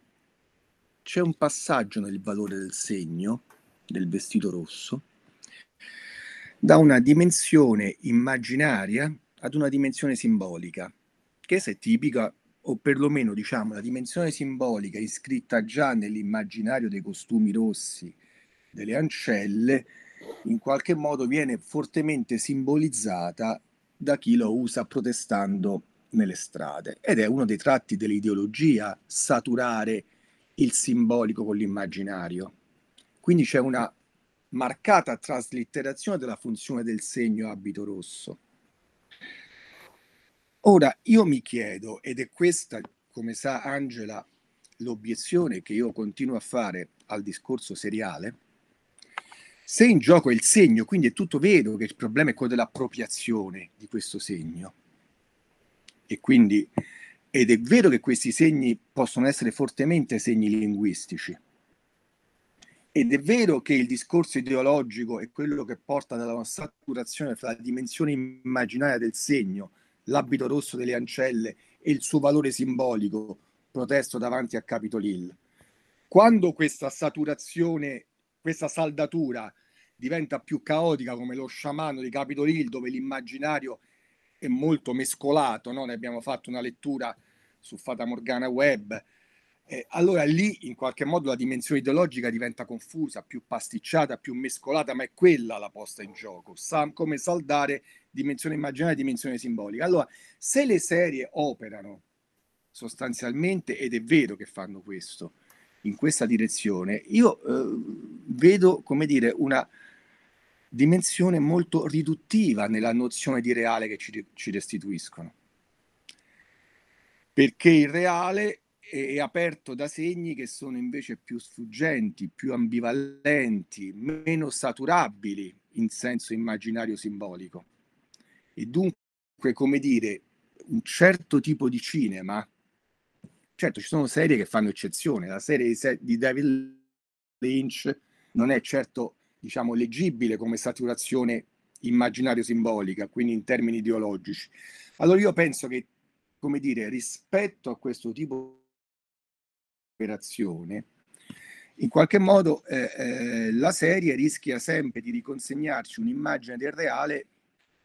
c'è un passaggio nel valore del segno, del vestito rosso, da una dimensione immaginaria ad una dimensione simbolica, che se è tipica, o perlomeno diciamo la dimensione simbolica iscritta già nell'immaginario dei costumi rossi, delle ancelle, in qualche modo viene fortemente simbolizzata da chi lo usa protestando nelle strade. Ed è uno dei tratti dell'ideologia saturare il simbolico con l'immaginario. Quindi c'è una marcata traslitterazione della funzione del segno abito rosso. Ora, io mi chiedo, ed è questa, come sa Angela, l'obiezione che io continuo a fare al discorso seriale, se in gioco è il segno, quindi è tutto vero che il problema è quello dell'appropriazione di questo segno, e quindi ed è vero che questi segni possono essere fortemente segni linguistici. Ed è vero che il discorso ideologico è quello che porta alla saturazione fra la dimensione immaginaria del segno, l'abito rosso delle ancelle e il suo valore simbolico, protesto davanti a Capitol Hill. Quando questa saturazione, questa saldatura diventa più caotica come lo sciamano di Capitol Hill, dove l'immaginario è è molto mescolato, no? ne abbiamo fatto una lettura su Fata Morgana Web, eh, allora lì in qualche modo la dimensione ideologica diventa confusa, più pasticciata, più mescolata, ma è quella la posta in gioco, sa come saldare dimensione immaginaria e dimensione simbolica. Allora, se le serie operano sostanzialmente, ed è vero che fanno questo, in questa direzione, io eh, vedo, come dire, una dimensione molto riduttiva nella nozione di reale che ci, ci restituiscono. Perché il reale è, è aperto da segni che sono invece più sfuggenti, più ambivalenti, meno saturabili in senso immaginario simbolico. E dunque, come dire, un certo tipo di cinema, certo ci sono serie che fanno eccezione, la serie di, di David Lynch non è certo diciamo, leggibile come saturazione immaginario-simbolica, quindi in termini ideologici. Allora io penso che, come dire, rispetto a questo tipo di operazione, in qualche modo eh, eh, la serie rischia sempre di riconsegnarci un'immagine del reale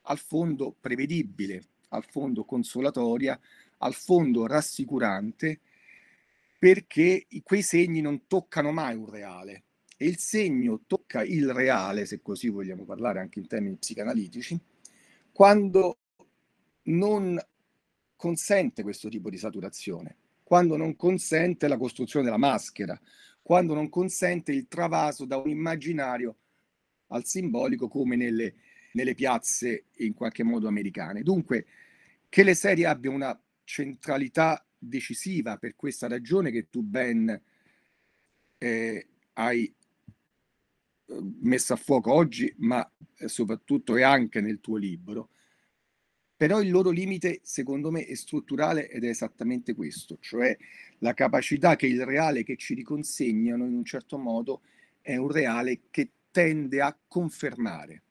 al fondo prevedibile, al fondo consolatoria, al fondo rassicurante, perché quei segni non toccano mai un reale e il segno tocca il reale, se così vogliamo parlare anche in termini psicanalitici, quando non consente questo tipo di saturazione, quando non consente la costruzione della maschera, quando non consente il travaso da un immaginario al simbolico come nelle, nelle piazze in qualche modo americane. Dunque, che le serie abbiano una centralità decisiva per questa ragione che tu ben eh, hai messa a fuoco oggi, ma eh, soprattutto e anche nel tuo libro. Però il loro limite, secondo me, è strutturale ed è esattamente questo, cioè la capacità che il reale che ci riconsegnano in un certo modo è un reale che tende a confermare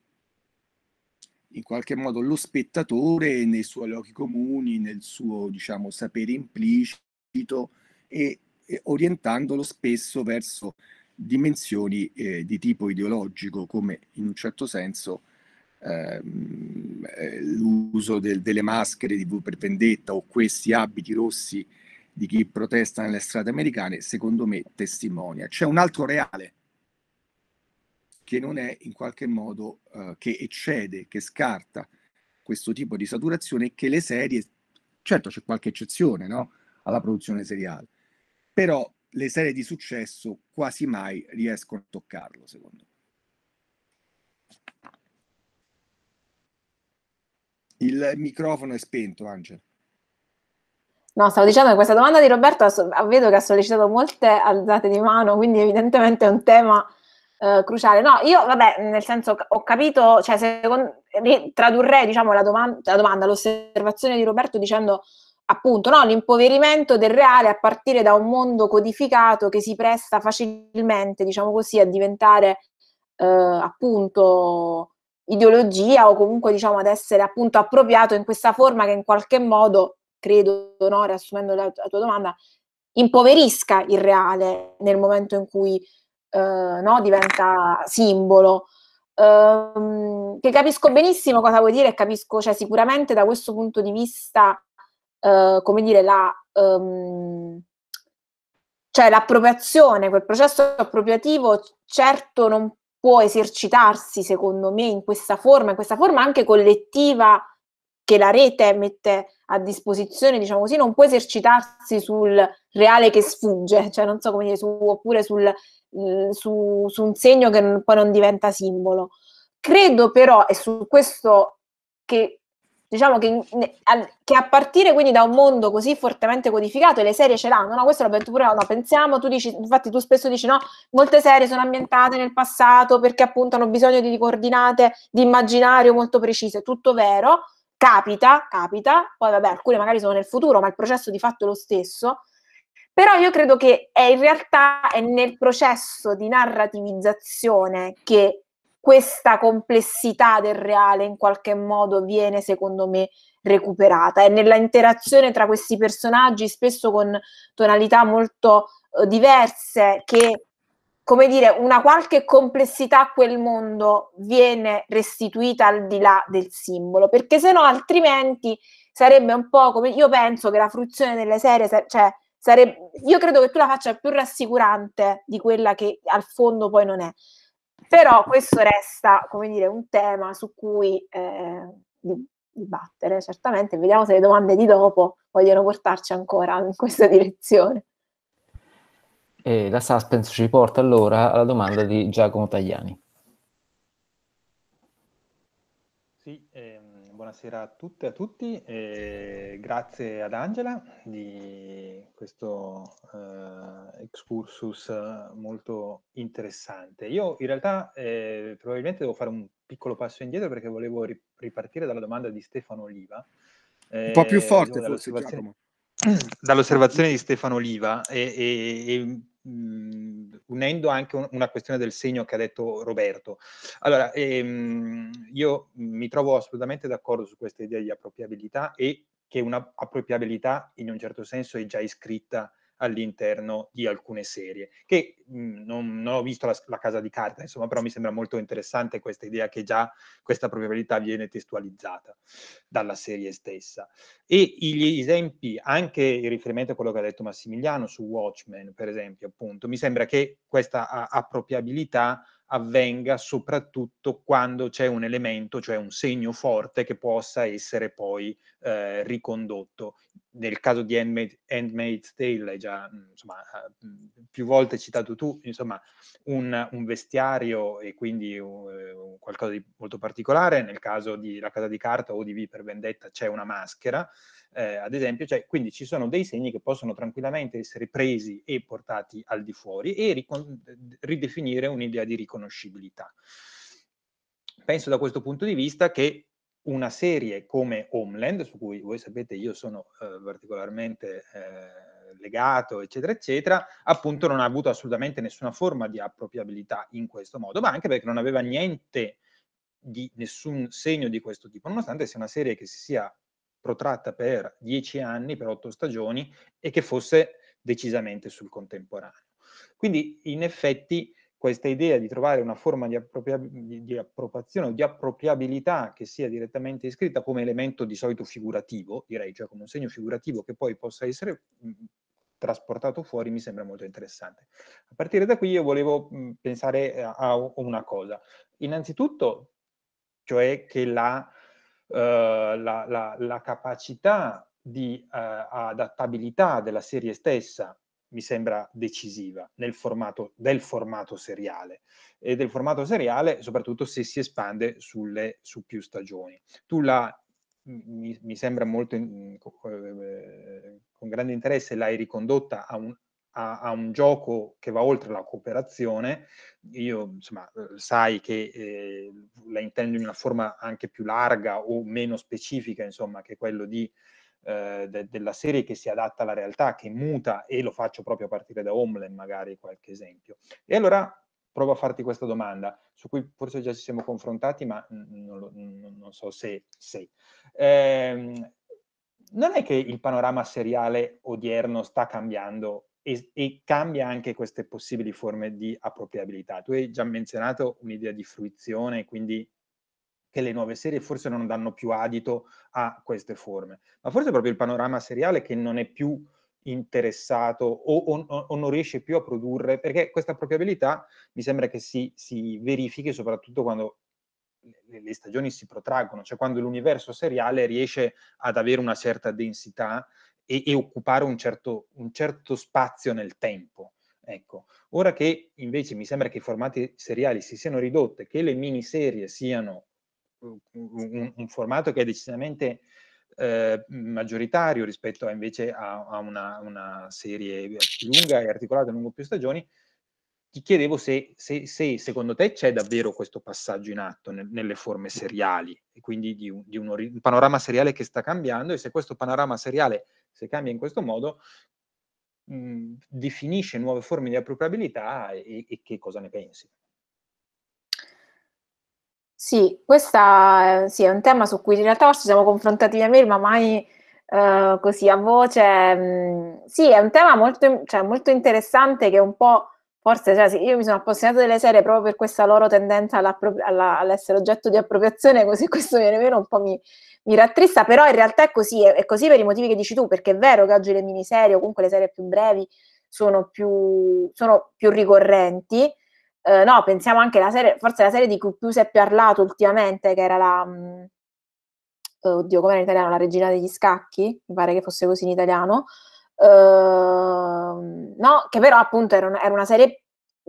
in qualche modo lo spettatore nei suoi luoghi comuni, nel suo diciamo sapere implicito e, e orientandolo spesso verso dimensioni eh, di tipo ideologico, come in un certo senso ehm, eh, l'uso del, delle maschere di V per vendetta o questi abiti rossi di chi protesta nelle strade americane, secondo me testimonia. C'è un altro reale che non è in qualche modo eh, che eccede, che scarta questo tipo di saturazione che le serie, certo c'è qualche eccezione no? alla produzione seriale, però le serie di successo quasi mai riescono a toccarlo, secondo me. Il microfono è spento, Angela. No, stavo dicendo che questa domanda di Roberto vedo che ha sollecitato molte alzate di mano, quindi evidentemente è un tema eh, cruciale. No, io vabbè, nel senso ho capito, cioè secondo, tradurrei diciamo, la, domanda, la domanda, l'osservazione di Roberto dicendo appunto no? l'impoverimento del reale a partire da un mondo codificato che si presta facilmente, diciamo così, a diventare eh, appunto ideologia o comunque diciamo ad essere appunto appropriato in questa forma che in qualche modo, credo, no? riassumendo la, la tua domanda, impoverisca il reale nel momento in cui eh, no? diventa simbolo. Um, che capisco benissimo cosa vuoi dire e capisco cioè, sicuramente da questo punto di vista eh, come dire, la, um, cioè l'appropriazione, quel processo appropriativo certo non può esercitarsi, secondo me, in questa forma, in questa forma anche collettiva che la rete mette a disposizione, diciamo così, non può esercitarsi sul reale che sfugge, cioè non so come dire, su, oppure sul, mm, su, su un segno che poi non diventa simbolo. Credo però, e su questo che diciamo che, che, a partire quindi da un mondo così fortemente codificato e le serie ce l'hanno, no? Questo l'abbiamo detto pure, no, pensiamo, tu dici, infatti tu spesso dici no, molte serie sono ambientate nel passato perché appunto hanno bisogno di coordinate di immaginario molto precise, tutto vero, capita, capita, poi vabbè alcune magari sono nel futuro, ma il processo di fatto è lo stesso, però io credo che è in realtà è nel processo di narrativizzazione che questa complessità del reale in qualche modo viene, secondo me, recuperata. È nella interazione tra questi personaggi, spesso con tonalità molto eh, diverse, che come dire, una qualche complessità a quel mondo viene restituita al di là del simbolo, perché se no altrimenti sarebbe un po' come io penso che la fruizione delle serie, cioè sarebbe, io credo che tu la faccia più rassicurante di quella che al fondo poi non è, però questo resta, come dire, un tema su cui eh, dibattere, certamente. Vediamo se le domande di dopo vogliono portarci ancora in questa direzione. E la suspense ci porta allora alla domanda di Giacomo Tagliani. buonasera a tutte e a tutti. E grazie ad Angela di questo eh, excursus eh, molto interessante. Io in realtà eh, probabilmente devo fare un piccolo passo indietro perché volevo ripartire dalla domanda di Stefano Oliva. Eh, un po' più eh, forte diciamo, forse, Giacomo dall'osservazione di Stefano Oliva e, e, e unendo anche una questione del segno che ha detto Roberto. Allora, ehm, io mi trovo assolutamente d'accordo su questa idea di appropriabilità e che una appropriabilità in un certo senso è già iscritta all'interno di alcune serie. Che mh, mhmm, non, non, ho visto la, la, casa di carta, insomma, però mi sembra molto interessante questa idea che già questa probabilità viene testualizzata dalla serie stessa. E gli esempi, anche in riferimento a quello che ha detto Massimiliano su Watchmen, per esempio, appunto, mi sembra che questa appropriabilità avvenga soprattutto quando c'è un elemento, cioè un segno forte che possa essere poi eh, ricondotto. Nel caso di Handmaid's Tale, hai già mm, insomma, eh, mm, più volte citato tu, insomma, un, un vestiario e quindi uh, qualcosa di molto particolare. Nel caso di La Casa di Carta o di V per Vendetta c'è una maschera, eh, ad esempio. Cioè, quindi ci sono dei segni che possono tranquillamente essere presi e portati al di fuori e ricon- ridefinire un'idea di riconoscibilità penso da questo punto di vista che una serie come Homeland, su cui voi sapete io sono eh, particolarmente eh, legato, eccetera, eccetera, appunto non ha avuto assolutamente nessuna forma di appropriabilità in questo modo, ma anche perché non aveva niente di nessun segno di questo tipo, nonostante sia una serie che si sia protratta per dieci anni, per otto stagioni, e che fosse decisamente sul contemporaneo. Quindi in effetti questa idea di trovare una forma di, di, di appropriazione o di appropriabilità che sia direttamente iscritta come elemento di solito figurativo, direi, cioè come un segno figurativo che poi possa essere mm, trasportato fuori mi sembra molto interessante. A partire da qui io volevo mm, pensare a, a, una cosa. Innanzitutto, cioè che la, uh, la, la, la capacità di uh, adattabilità della serie stessa mi sembra decisiva formato, del formato seriale e del formato seriale soprattutto se si espande sulle, su più stagioni. Tu la, mi, mi sembra molto eh, con grande interesse l'hai ricondotta a un, a, a un, gioco che va oltre la cooperazione. Io insomma eh, sai che eh, la intendo in una forma anche più larga o meno specifica, insomma, che quello di eh, de- della serie che si adatta alla realtà, che muta, e lo faccio proprio a partire da Homeland, magari qualche esempio. E allora provo a farti questa domanda, su cui forse già ci siamo confrontati, ma non, lo, non so se... se. Ehm, non è che il panorama seriale odierno sta cambiando e, e, cambia anche queste possibili forme di appropriabilità. Tu hai già menzionato un'idea di fruizione, quindi che le nuove serie forse non danno più adito a queste forme, ma forse è proprio il panorama seriale che non è più interessato o, o, o, non riesce più a produrre, perché questa appropriabilità mi sembra che si, si verifichi soprattutto quando le, le, stagioni si protraggono, cioè quando l'universo seriale riesce ad avere una certa densità e, e occupare un certo, un certo spazio nel tempo. Ecco, ora che invece mi sembra che i formati seriali si siano ridotti, che le miniserie siano un, un formato che è decisamente eh, maggioritario rispetto a, invece a, a una, una, serie eh, più lunga e articolata lungo più stagioni, ti chiedevo se, se, se secondo te c'è davvero questo passaggio in atto nel, nelle forme seriali, e quindi di, un, di un, un panorama seriale che sta cambiando e se questo panorama seriale, se cambia in questo modo, Mh, definisce nuove forme di appropriabilità e, e, che cosa ne pensi? Sì, questo eh, sì, è un tema su cui in realtà ci siamo confrontati via mail, ma mai eh, così a voce. Mm, sì, è un tema molto, cioè, molto interessante che un po', forse, cioè, sì, io mi sono appassionata delle serie proprio per questa loro tendenza alla, all'essere oggetto di appropriazione, così questo viene meno un po' mi, mi rattrista, però in realtà è così, è, è così per i motivi che dici tu, perché è vero che oggi le miniserie o comunque le serie più brevi sono più, sono più ricorrenti, eh, no, pensiamo anche alla serie, forse la serie di cui più si è parlato ultimamente, che era la, mh, mm, eh, oddio, com'era in italiano, la regina degli scacchi, mi pare che fosse così in italiano, uh, no, che però appunto era, un, era una serie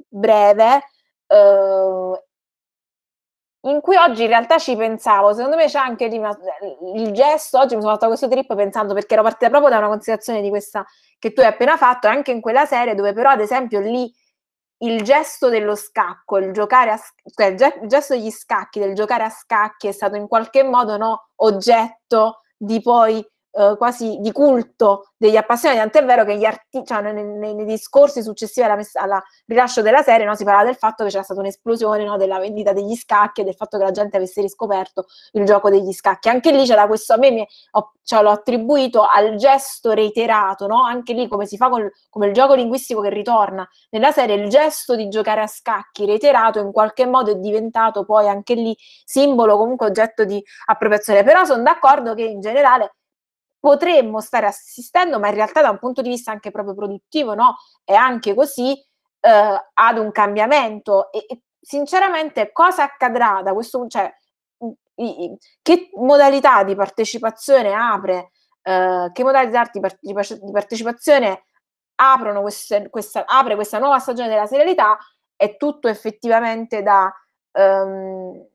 breve, uh, in cui oggi in realtà ci pensavo, secondo me c'è anche rimasto, il gesto, oggi mi sono fatto questo trip pensando perché ero partita proprio da una considerazione di questa che tu hai appena fatto, anche in quella serie dove però ad esempio lì il gesto dello scacco, il, giocare a, cioè, il gesto degli scacchi, del giocare a scacchi è stato in qualche modo no, oggetto di poi eh, quasi di culto degli appassionati, tant'è vero che arti- cioè, nei, nei, nei, discorsi successivi al alla rilascio della serie no, si parlava del fatto che c'era stata un'esplosione no, della vendita degli scacchi e del fatto che la gente avesse riscoperto il gioco degli scacchi. Anche lì c'era questo, a me mi, ho, cioè, l'ho attribuito al gesto reiterato, no? anche lì come si fa con come il gioco linguistico che ritorna nella serie, il gesto di giocare a scacchi reiterato in qualche modo è diventato poi anche lì simbolo, comunque oggetto di appropriazione. Però sono d'accordo che in generale potremmo stare assistendo, ma in realtà da un punto di vista anche proprio produttivo, no? È anche così eh, ad un cambiamento. E, e, sinceramente cosa accadrà da questo cioè, mm, che modalità di partecipazione apre, eh, che modalità di, partecipazione aprono queste, questa, apre questa nuova stagione della serialità è tutto effettivamente da, um,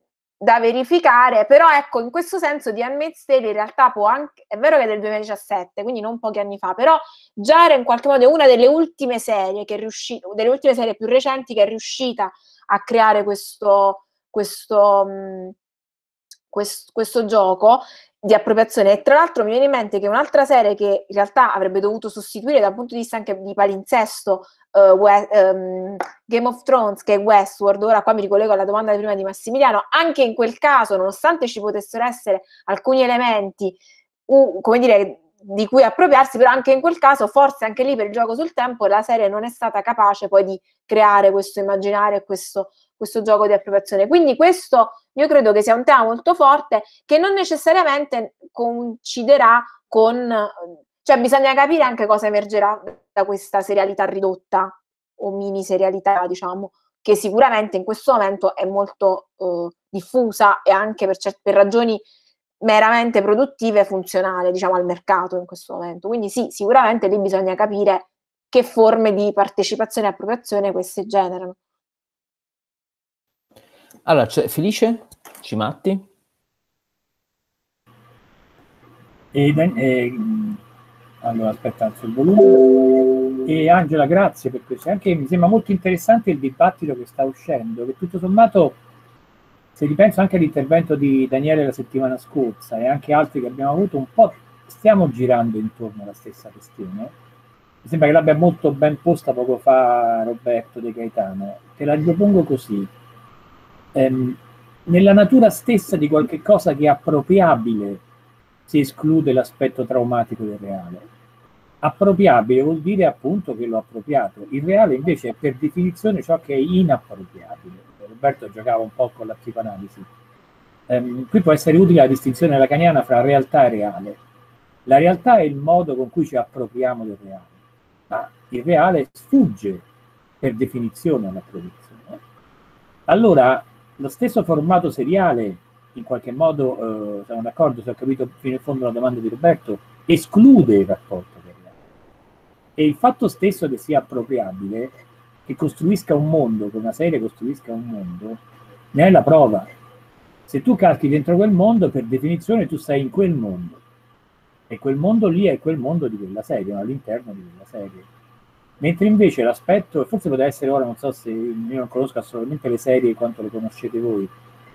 da verificare, però ecco, in questo senso di Handmaid's Stale in realtà può anche, è vero che è del 2017, quindi non pochi anni fa, però già era in qualche modo una delle ultime serie, che è riusci- delle ultime serie più recenti che è riuscita a creare questo, questo, mh, questo, questo gioco di appropriazione. E tra l'altro mi viene in mente che un'altra serie che in realtà avrebbe dovuto sostituire dal punto di vista anche di palinsesto uh, eh, West, um, ehm, Game of Thrones che è Westworld, ora qua mi ricollego alla domanda di prima di Massimiliano, anche in quel caso, nonostante ci potessero essere alcuni elementi, uh, come dire, di cui appropriarsi, però anche in quel caso, forse anche lì per il gioco sul tempo, la serie non è stata capace poi di creare questo immaginario e questo questo gioco di approvazione. Quindi questo io credo che sia un tema molto forte che non necessariamente coinciderà con... cioè bisogna capire anche cosa emergerà da questa serialità ridotta o mini serialità, diciamo, che sicuramente in questo momento è molto eh, diffusa e anche per, cer- per ragioni meramente produttive e funzionale, diciamo, al mercato in questo momento. Quindi sì, sicuramente lì bisogna capire che forme di partecipazione e appropriazione queste generano. Allora, cioè, Felice, Cimatti. Eden, e, eh, allora aspetta, alzo il volume. E Angela, grazie per questo. Anche mi sembra molto interessante il dibattito che sta uscendo, che tutto sommato, se ripenso anche all'intervento di Daniele la settimana scorsa e anche altri che abbiamo avuto, un po' stiamo girando intorno alla stessa questione. Mi sembra che l'abbia molto ben posta poco fa Roberto De Gaetano. Te la propongo così ehm, nella natura stessa di qualche cosa che è appropriabile si esclude l'aspetto traumatico del reale. Appropriabile vuol dire appunto che l'ho appropriato, il reale invece è per definizione ciò che è inappropriabile. Roberto giocava un po' con la psicoanalisi. Ehm, qui può essere utile la distinzione lacaniana fra realtà e reale. La realtà è il modo con cui ci appropriamo del reale, ma il reale sfugge per definizione alla produzione. Allora, lo stesso formato seriale, in qualche modo, eh, sono d'accordo se ho capito fino in fondo la domanda di Roberto, esclude il rapporto seriale. E il fatto stesso che sia appropriabile, che costruisca un mondo, che una serie costruisca un mondo, ne è la prova. Se tu calchi dentro quel mondo, per definizione tu sei in quel mondo. E quel mondo lì è quel mondo di quella serie, all'interno di quella serie. Mentre invece l'aspetto, forse potrà essere ora, non so se io non conosco assolutamente le serie quanto le conoscete voi,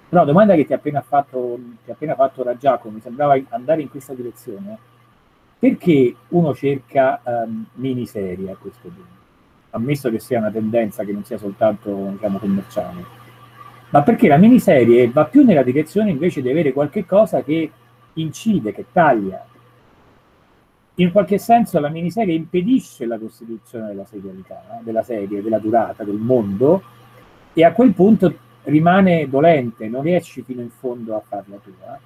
però la domanda che ti ha appena fatto, ti ha appena fatto ora Giacomo, mi sembrava andare in questa direzione, perché uno cerca um, miniserie a questo punto? Ammesso che sia una tendenza che non sia soltanto diciamo, commerciale ma perché la miniserie va più nella direzione invece di avere qualche cosa che incide, che taglia, in qualche senso la miniserie impedisce la costituzione della serialità, della serie, della durata, del mondo, e a quel punto rimane dolente, non riesci fino in fondo a farla tua.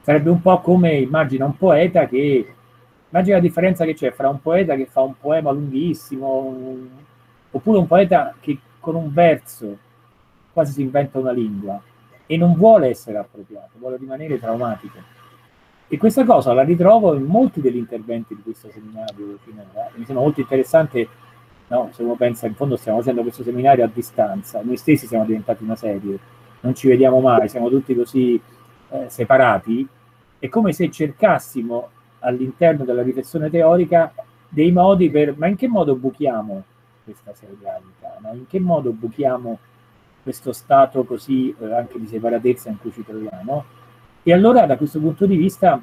Sarebbe un po' come immagina un poeta che immagina la differenza che c'è fra un poeta che fa un poema lunghissimo, oppure un poeta che con un verso quasi si inventa una lingua e non vuole essere appropriato, vuole rimanere traumatico e questa cosa la ritrovo in molti degli interventi di questo seminario eh. Mi sembra molto interessante, no? se uno pensa, in fondo stiamo facendo questo seminario a distanza, noi stessi siamo diventati una serie, non ci vediamo mai, siamo tutti così eh, separati, è come se cercassimo all'interno della riflessione teorica dei modi per, ma in che modo buchiamo questa serialità, no? in che modo buchiamo questo stato così eh, anche di separatezza in cui ci troviamo? E allora da questo punto di vista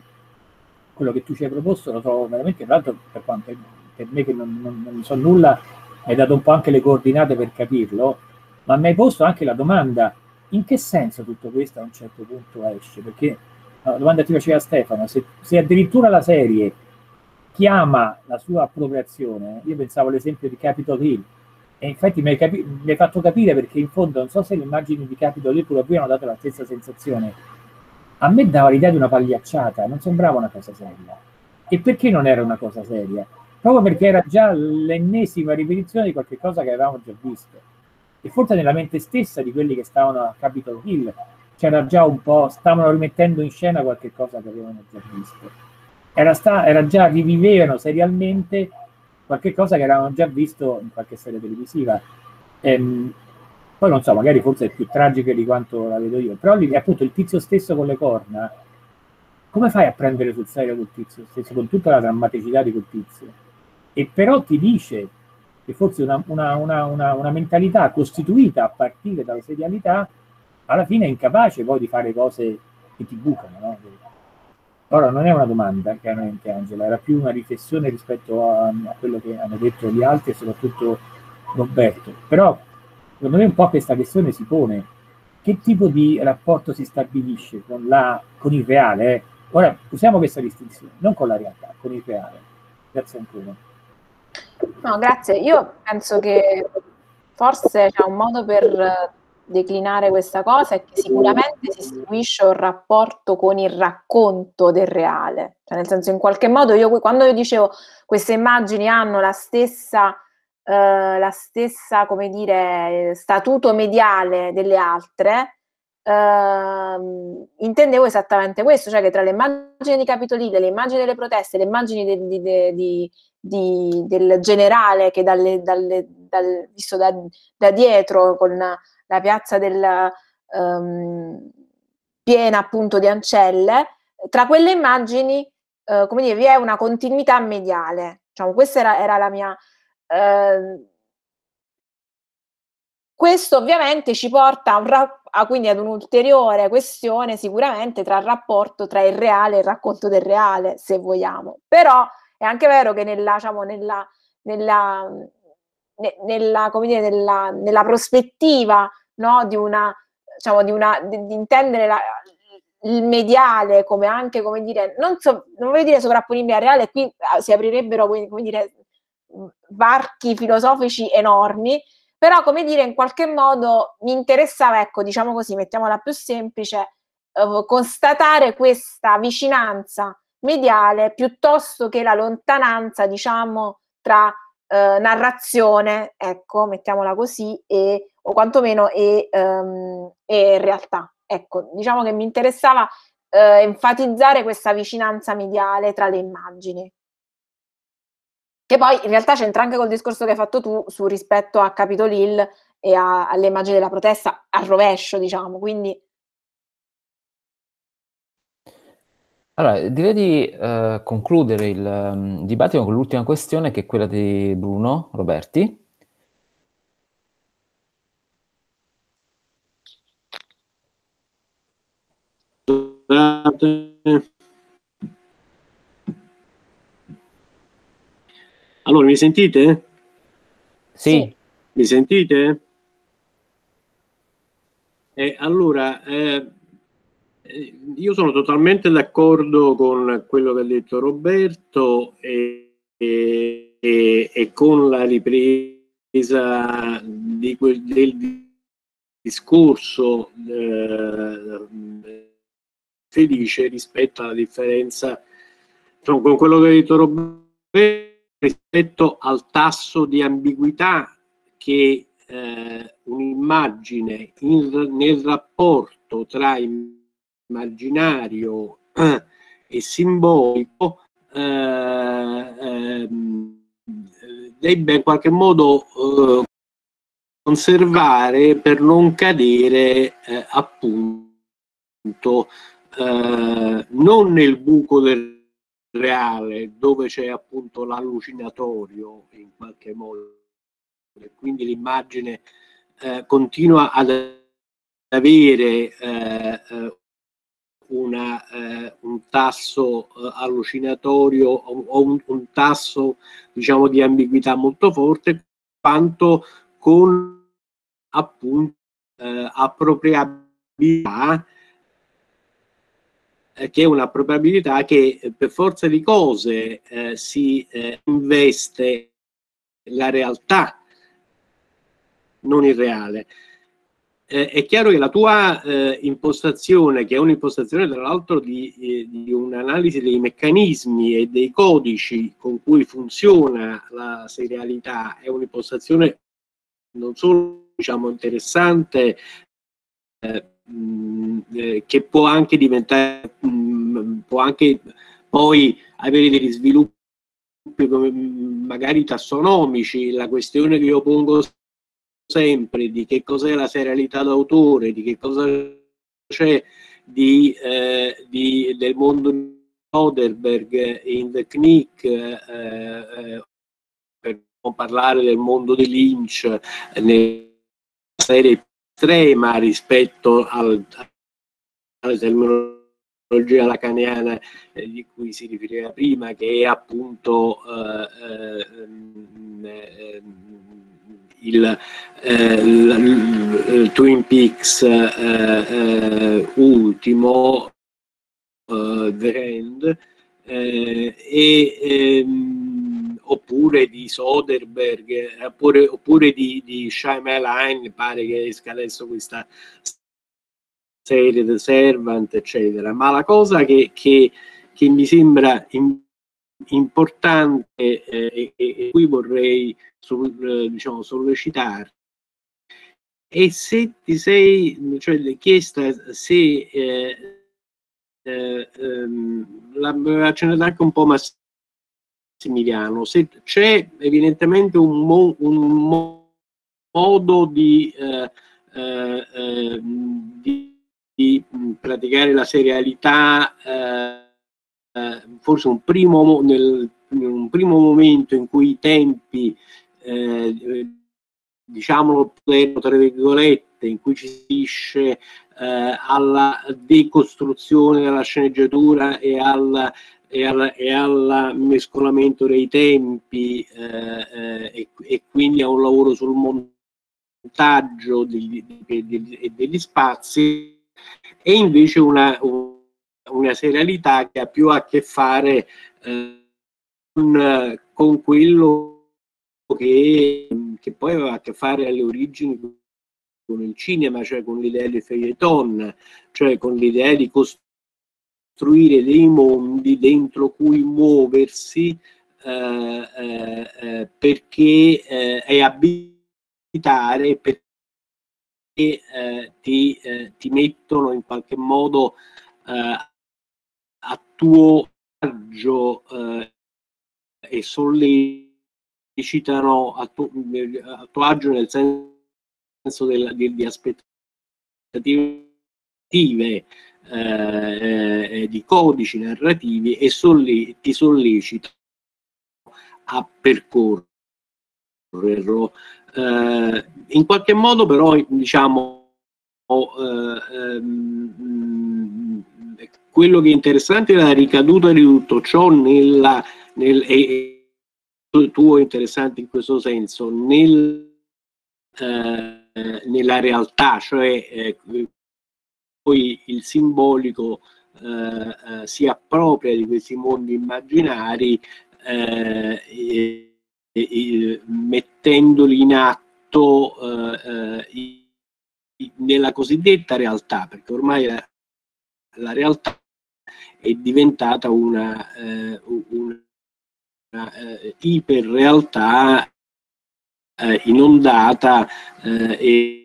quello che tu ci hai proposto lo trovo veramente, tra l'altro per, quanto, per me che non, non, non so nulla, hai dato un po' anche le coordinate per capirlo, ma mi hai posto anche la domanda in che senso tutto questo a un certo punto esce? Perché la domanda ti faceva Stefano, se, se addirittura la serie chiama la sua appropriazione, io pensavo all'esempio di Capitol Hill, e infatti mi hai, capi- mi hai, fatto capire perché in fondo non so se le immagini di Capitol Hill pure qui hanno dato la stessa sensazione a me dava l'idea di una pagliacciata, non sembrava una cosa seria. E perché non era una cosa seria? Proprio perché era già l'ennesima ripetizione di qualcosa che avevamo già visto. E forse nella mente stessa di quelli che stavano a Capitol Hill c'era già un po', stavano rimettendo in scena qualche cosa che avevano già visto. Era, sta, era già, rivivevano serialmente qualche cosa che avevano già visto in qualche serie televisiva. Ehm, poi non so, magari forse è più tragica di quanto la vedo io, però lì, appunto il tizio stesso con le corna, come fai a prendere sul serio quel tizio stesso, con tutta la drammaticità di quel tizio? E però ti dice che forse una, una, una, una mentalità costituita a partire dalla serialità alla fine è incapace poi di fare cose che ti bucano, no? Ora non è una domanda, chiaramente Angela, era più una riflessione rispetto a, a quello che hanno detto gli altri e soprattutto Roberto, però secondo me un po' questa questione si pone. Che tipo di rapporto si stabilisce con, la, con il reale? Eh? Ora, usiamo questa distinzione, non con la realtà, con il reale. Grazie ancora. No, grazie. Io penso che forse c'è un modo per eh, declinare questa cosa è che sicuramente si istituisce un rapporto con il racconto del reale, cioè nel senso in qualche modo io quando io dicevo queste immagini hanno la stessa eh, la stessa, come dire, statuto mediale delle altre, Uh, intendevo esattamente questo, cioè che tra le immagini di Capitolina, le immagini delle proteste, le immagini de, de, de, del generale che dalle, dalle, dal, visto da, da, dietro con la piazza del, um, piena appunto di ancelle, tra quelle immagini, uh, come dire, vi è una continuità mediale. Diciamo, questa era, era la mia Ehm, questo ovviamente ci porta a un rapporto Ah, quindi ad un'ulteriore questione sicuramente tra il rapporto tra il reale e il racconto del reale, se vogliamo. Però è anche vero che nella, diciamo, nella, nella, ne, nella, dire, nella prospettiva no, di, una, diciamo, di, una, di, di intendere la, il mediale come anche, come dire, non, so, non voglio dire sovrapponibile al reale, qui ah, si aprirebbero dire, varchi filosofici enormi, però come dire in qualche modo mi interessava, ecco diciamo così, mettiamola più semplice, eh, constatare questa vicinanza mediale piuttosto che la lontananza diciamo tra eh, narrazione, ecco mettiamola così, e, o quantomeno e, um, e realtà. Ecco, diciamo che mi interessava eh, enfatizzare questa vicinanza mediale tra le immagini. Che poi in realtà c'entra anche col discorso che hai fatto tu su rispetto a Capitol Hill e a, alle immagini della protesta al rovescio, diciamo, quindi... Allora, direi di eh, concludere il um, dibattito con l'ultima questione che è quella di Bruno Roberti. Durante Allora, mi sentite? Sì. Mi sentite? Eh, allora, eh, io sono totalmente d'accordo con quello che ha detto Roberto e, e, e con la ripresa di quel, del discorso eh, felice rispetto alla differenza con quello che ha detto Roberto rispetto al tasso di ambiguità che eh, un'immagine nel rapporto tra immaginario eh, e simbolico eh, eh, debba in qualche modo eh, conservare per non cadere eh, appunto non nel buco del reale dove c'è appunto l'allucinatorio in qualche modo e quindi l'immagine eh, continua ad avere eh, eh una, eh, un tasso eh, allucinatorio o un, un, tasso diciamo di ambiguità molto forte quanto con appunto eh, appropriabilità eh, che è una probabilità che eh, per forza di cose eh, si eh, investe la realtà, non il reale. Eh, è chiaro che la tua eh, impostazione, che è un'impostazione tra l'altro di, di un'analisi dei meccanismi e dei codici con cui funziona la serialità, è un'impostazione non solo diciamo, interessante Mm, eh, che può anche diventare, mm, può anche poi avere degli sviluppi mm, magari tassonomici, la questione che io pongo sempre di che cos'è la serialità d'autore, di che cosa c'è di, eh, di, del mondo di Oderberg in The Knick, eh, eh per parlare del mondo di Lynch eh, nella serie estrema rispetto al, alla terminologia lacaniana eh, di cui si riferiva prima, che è appunto eh, eh, mm, eh il, il, eh, Twin Peaks ultimo, The End, e ehm, oppure di Soderbergh, oppure, oppure di, di Shyamalan, pare che esca adesso questa serie The Servant, eccetera. Ma la cosa che, che, che mi sembra in, importante eh, e, e qui vorrei sol, eh, diciamo, sollecitare e se ti sei cioè, chiesta se eh, eh, ehm, l'aveva accennata anche un po' Massimo Massimiliano, se c'è evidentemente un, mo, un mo, modo di, eh, eh, eh di, di, praticare la serialità, eh, eh forse un primo, nel, un primo, momento in cui i tempi, diciamo, tra virgolette, in cui ci si riesce alla decostruzione della sceneggiatura e alla e al, e al mescolamento dei tempi eh, eh, e, e, quindi a un lavoro sul montaggio di, di, degli spazi e invece una, una, serialità che ha più a che fare eh, con, con, quello che, che poi aveva a che fare alle origini con il cinema, cioè con l'idea di feuilleton, cioè con l'idea di costruire costruire dei mondi dentro cui muoversi eh, eh, eh perché eh, è abitare, perché eh, ti, eh, ti, mettono in qualche modo eh, a tuo agio eh, e sollecitano a tuo, a tuo agio nel senso del, di, di aspettative eh, eh, di codici narrativi e solli ti sollecito a percorrerlo. Eh, in qualche modo però diciamo eh, ehm, quello che è interessante è la ricaduta di tutto ciò nella, nel, e, tuo interessante in questo senso nel, eh, nella realtà, cioè eh, poi il simbolico eh, eh, si appropria di questi mondi immaginari eh, e, e, mettendoli in atto eh, eh nella cosiddetta realtà, perché ormai la, la realtà è diventata una, eh, una, una iperrealtà inondata e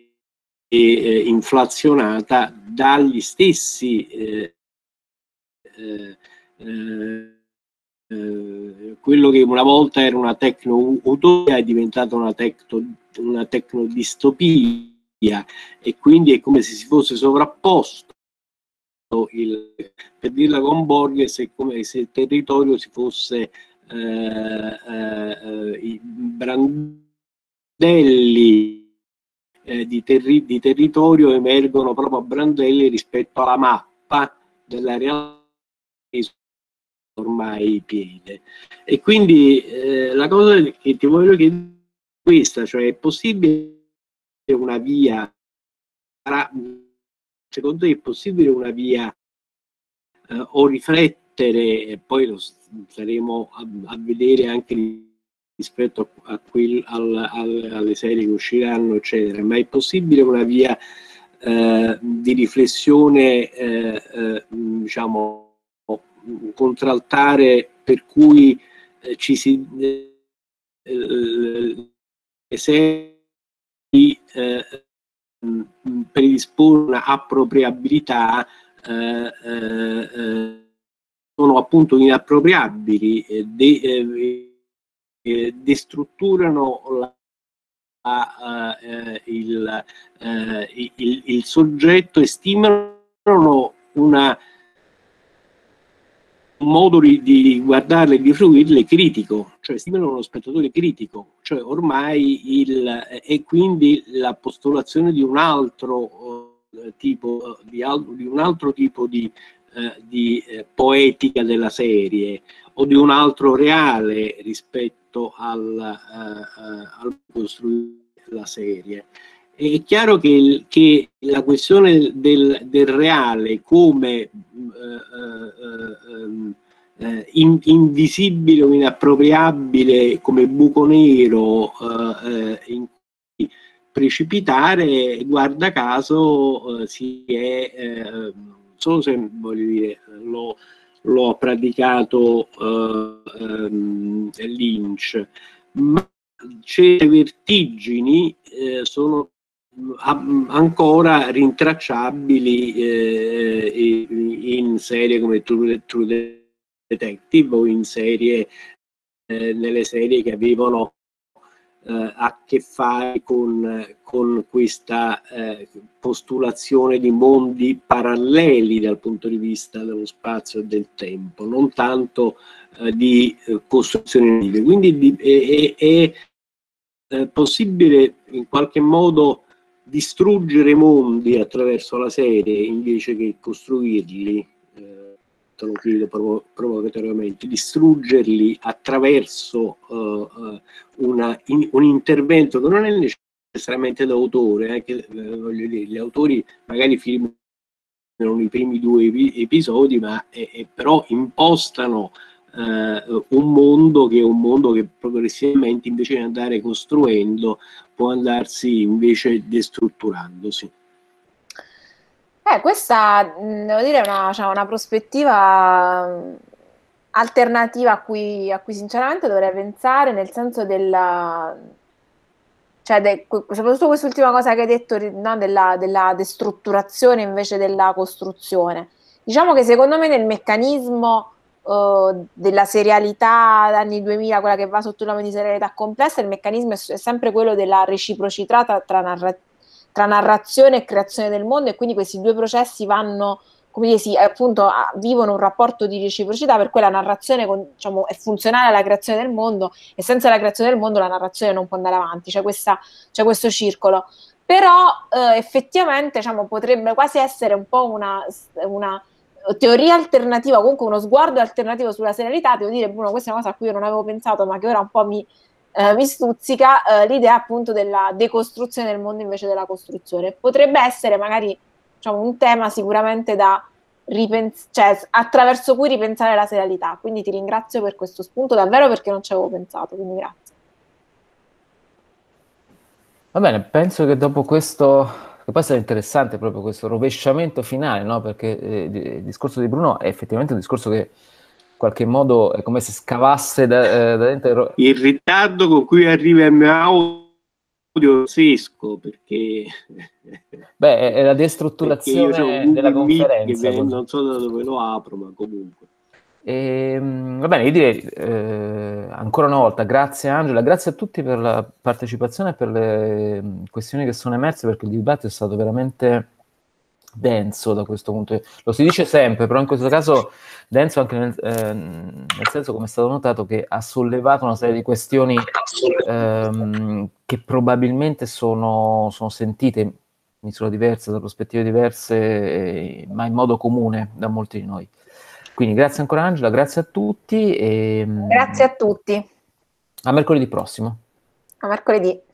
e eh, inflazionata dagli stessi eh, eh, eh, quello che una volta era una tecno-utopia è diventata una, tecno, una tecno-distopia e quindi è come se si fosse sovrapposto il, per dirla con Borges è come se il territorio si fosse eh, eh, i brandelli eh, di, terri- di, territorio emergono proprio a brandelli rispetto alla mappa della realtà ormai piene. E quindi eh, la cosa che ti voglio chiedere è questa, cioè è possibile una via, secondo te è possibile una via eh, o riflettere, e poi lo staremo a, a vedere anche rispetto a quel, al, al, alle serie che usciranno, eccetera, ma è possibile una via eh, di riflessione, eh, eh, diciamo, contraltare per cui eh, ci si... Eh, eh, le serie predisporre una appropriabilità sono appunto inappropriabili de, eh, destrutturano la, eh, il, eh, il, il, soggetto e stimolano una, un modo di, guardarle e di fruirle critico, cioè stimolano lo spettatore critico, cioè ormai il, e quindi la postulazione di un altro eh, tipo eh, di, di, un altro tipo di, eh, di poetica della serie o di un altro reale rispetto rispetto al, eh, eh, al costruire la serie. È chiaro che, che la questione del, del reale come eh, eh, in, invisibile o inappropriabile come buco nero eh, in cui precipitare, guarda caso, eh, si è, non so se voglio dire, lo, lo ha praticato eh, ehm, Lynch, ma certe vertigini eh, sono ancora rintracciabili eh, in serie come True, True Detective o in serie, eh, nelle serie che avevano eh, a che fare con, con questa eh, postulazione di mondi paralleli dal punto di vista dello spazio e del tempo, non tanto eh, di eh, costruzioni unive. Quindi di, è, è, è, eh, possibile in qualche modo distruggere mondi attraverso la serie invece che costruirli. Esatto, lo chiedo provo- provocatoriamente, distruggerli attraverso uh, una, in, un intervento che non è necessariamente d'autore, eh, eh voglio dire, gli autori magari filmano i primi due ep- episodi, ma eh, però impostano Uh, un mondo che è un mondo che progressivamente invece di andare costruendo può andarsi invece destrutturandosi. Eh, questa, mm, devo dire, è una, cioè, una prospettiva mm, alternativa a cui, a cui, sinceramente dovrei pensare, nel senso della... Cioè, de, soprattutto quest'ultima cosa che hai detto, no, della, della destrutturazione invece della costruzione. Diciamo che secondo me nel meccanismo eh, della serialità anni 2000, quella che va sotto il nome di serialità complessa, il meccanismo è, sempre quello della reciprocità tra, tra, narra- tra narrazione e creazione del mondo e quindi questi due processi vanno come dire, si, appunto, vivono un rapporto di reciprocità per cui la narrazione diciamo, è funzionale alla creazione del mondo e senza la creazione del mondo la narrazione non può andare avanti, c'è, questa, c'è questo circolo. Però eh, effettivamente diciamo, potrebbe quasi essere un po' una, una, teoria alternativa, comunque uno sguardo alternativo sulla serialità, devo dire Bruno, questa è una cosa a cui io non avevo pensato ma che ora un po' mi, eh, mi stuzzica eh, l'idea appunto della decostruzione del mondo invece della costruzione. Potrebbe essere magari diciamo, un tema sicuramente da ripens- cioè, attraverso cui ripensare la serialità. Quindi ti ringrazio per questo spunto, davvero perché non ci avevo pensato, quindi grazie. Va bene, penso che dopo questo che poi sarà interessante proprio questo rovesciamento finale, no? perché eh, il discorso di Bruno è effettivamente un discorso che qualche modo è come se scavasse da, eh, da dentro. Il ritardo con cui arriva il mio audio pazzesco perché... Beh, è la destrutturazione della conferenza. Che, non so da dove lo apro, ma comunque. E, ehm, va bene, io direi eh, ancora una volta grazie Angela, grazie a tutti per la partecipazione e per le ehm, questioni che sono emerse perché il dibattito è stato veramente denso da questo punto di vista. Lo si dice sempre, però in questo caso denso anche nel, eh, nel, senso come è stato notato che ha sollevato una serie di questioni ehm, che probabilmente sono, sono sentite in misura diversa, da prospettive diverse, eh, ma in modo comune da molti di noi. Quindi grazie ancora Angela, grazie a tutti. E, mm, grazie a tutti. A mercoledì prossimo. A mercoledì.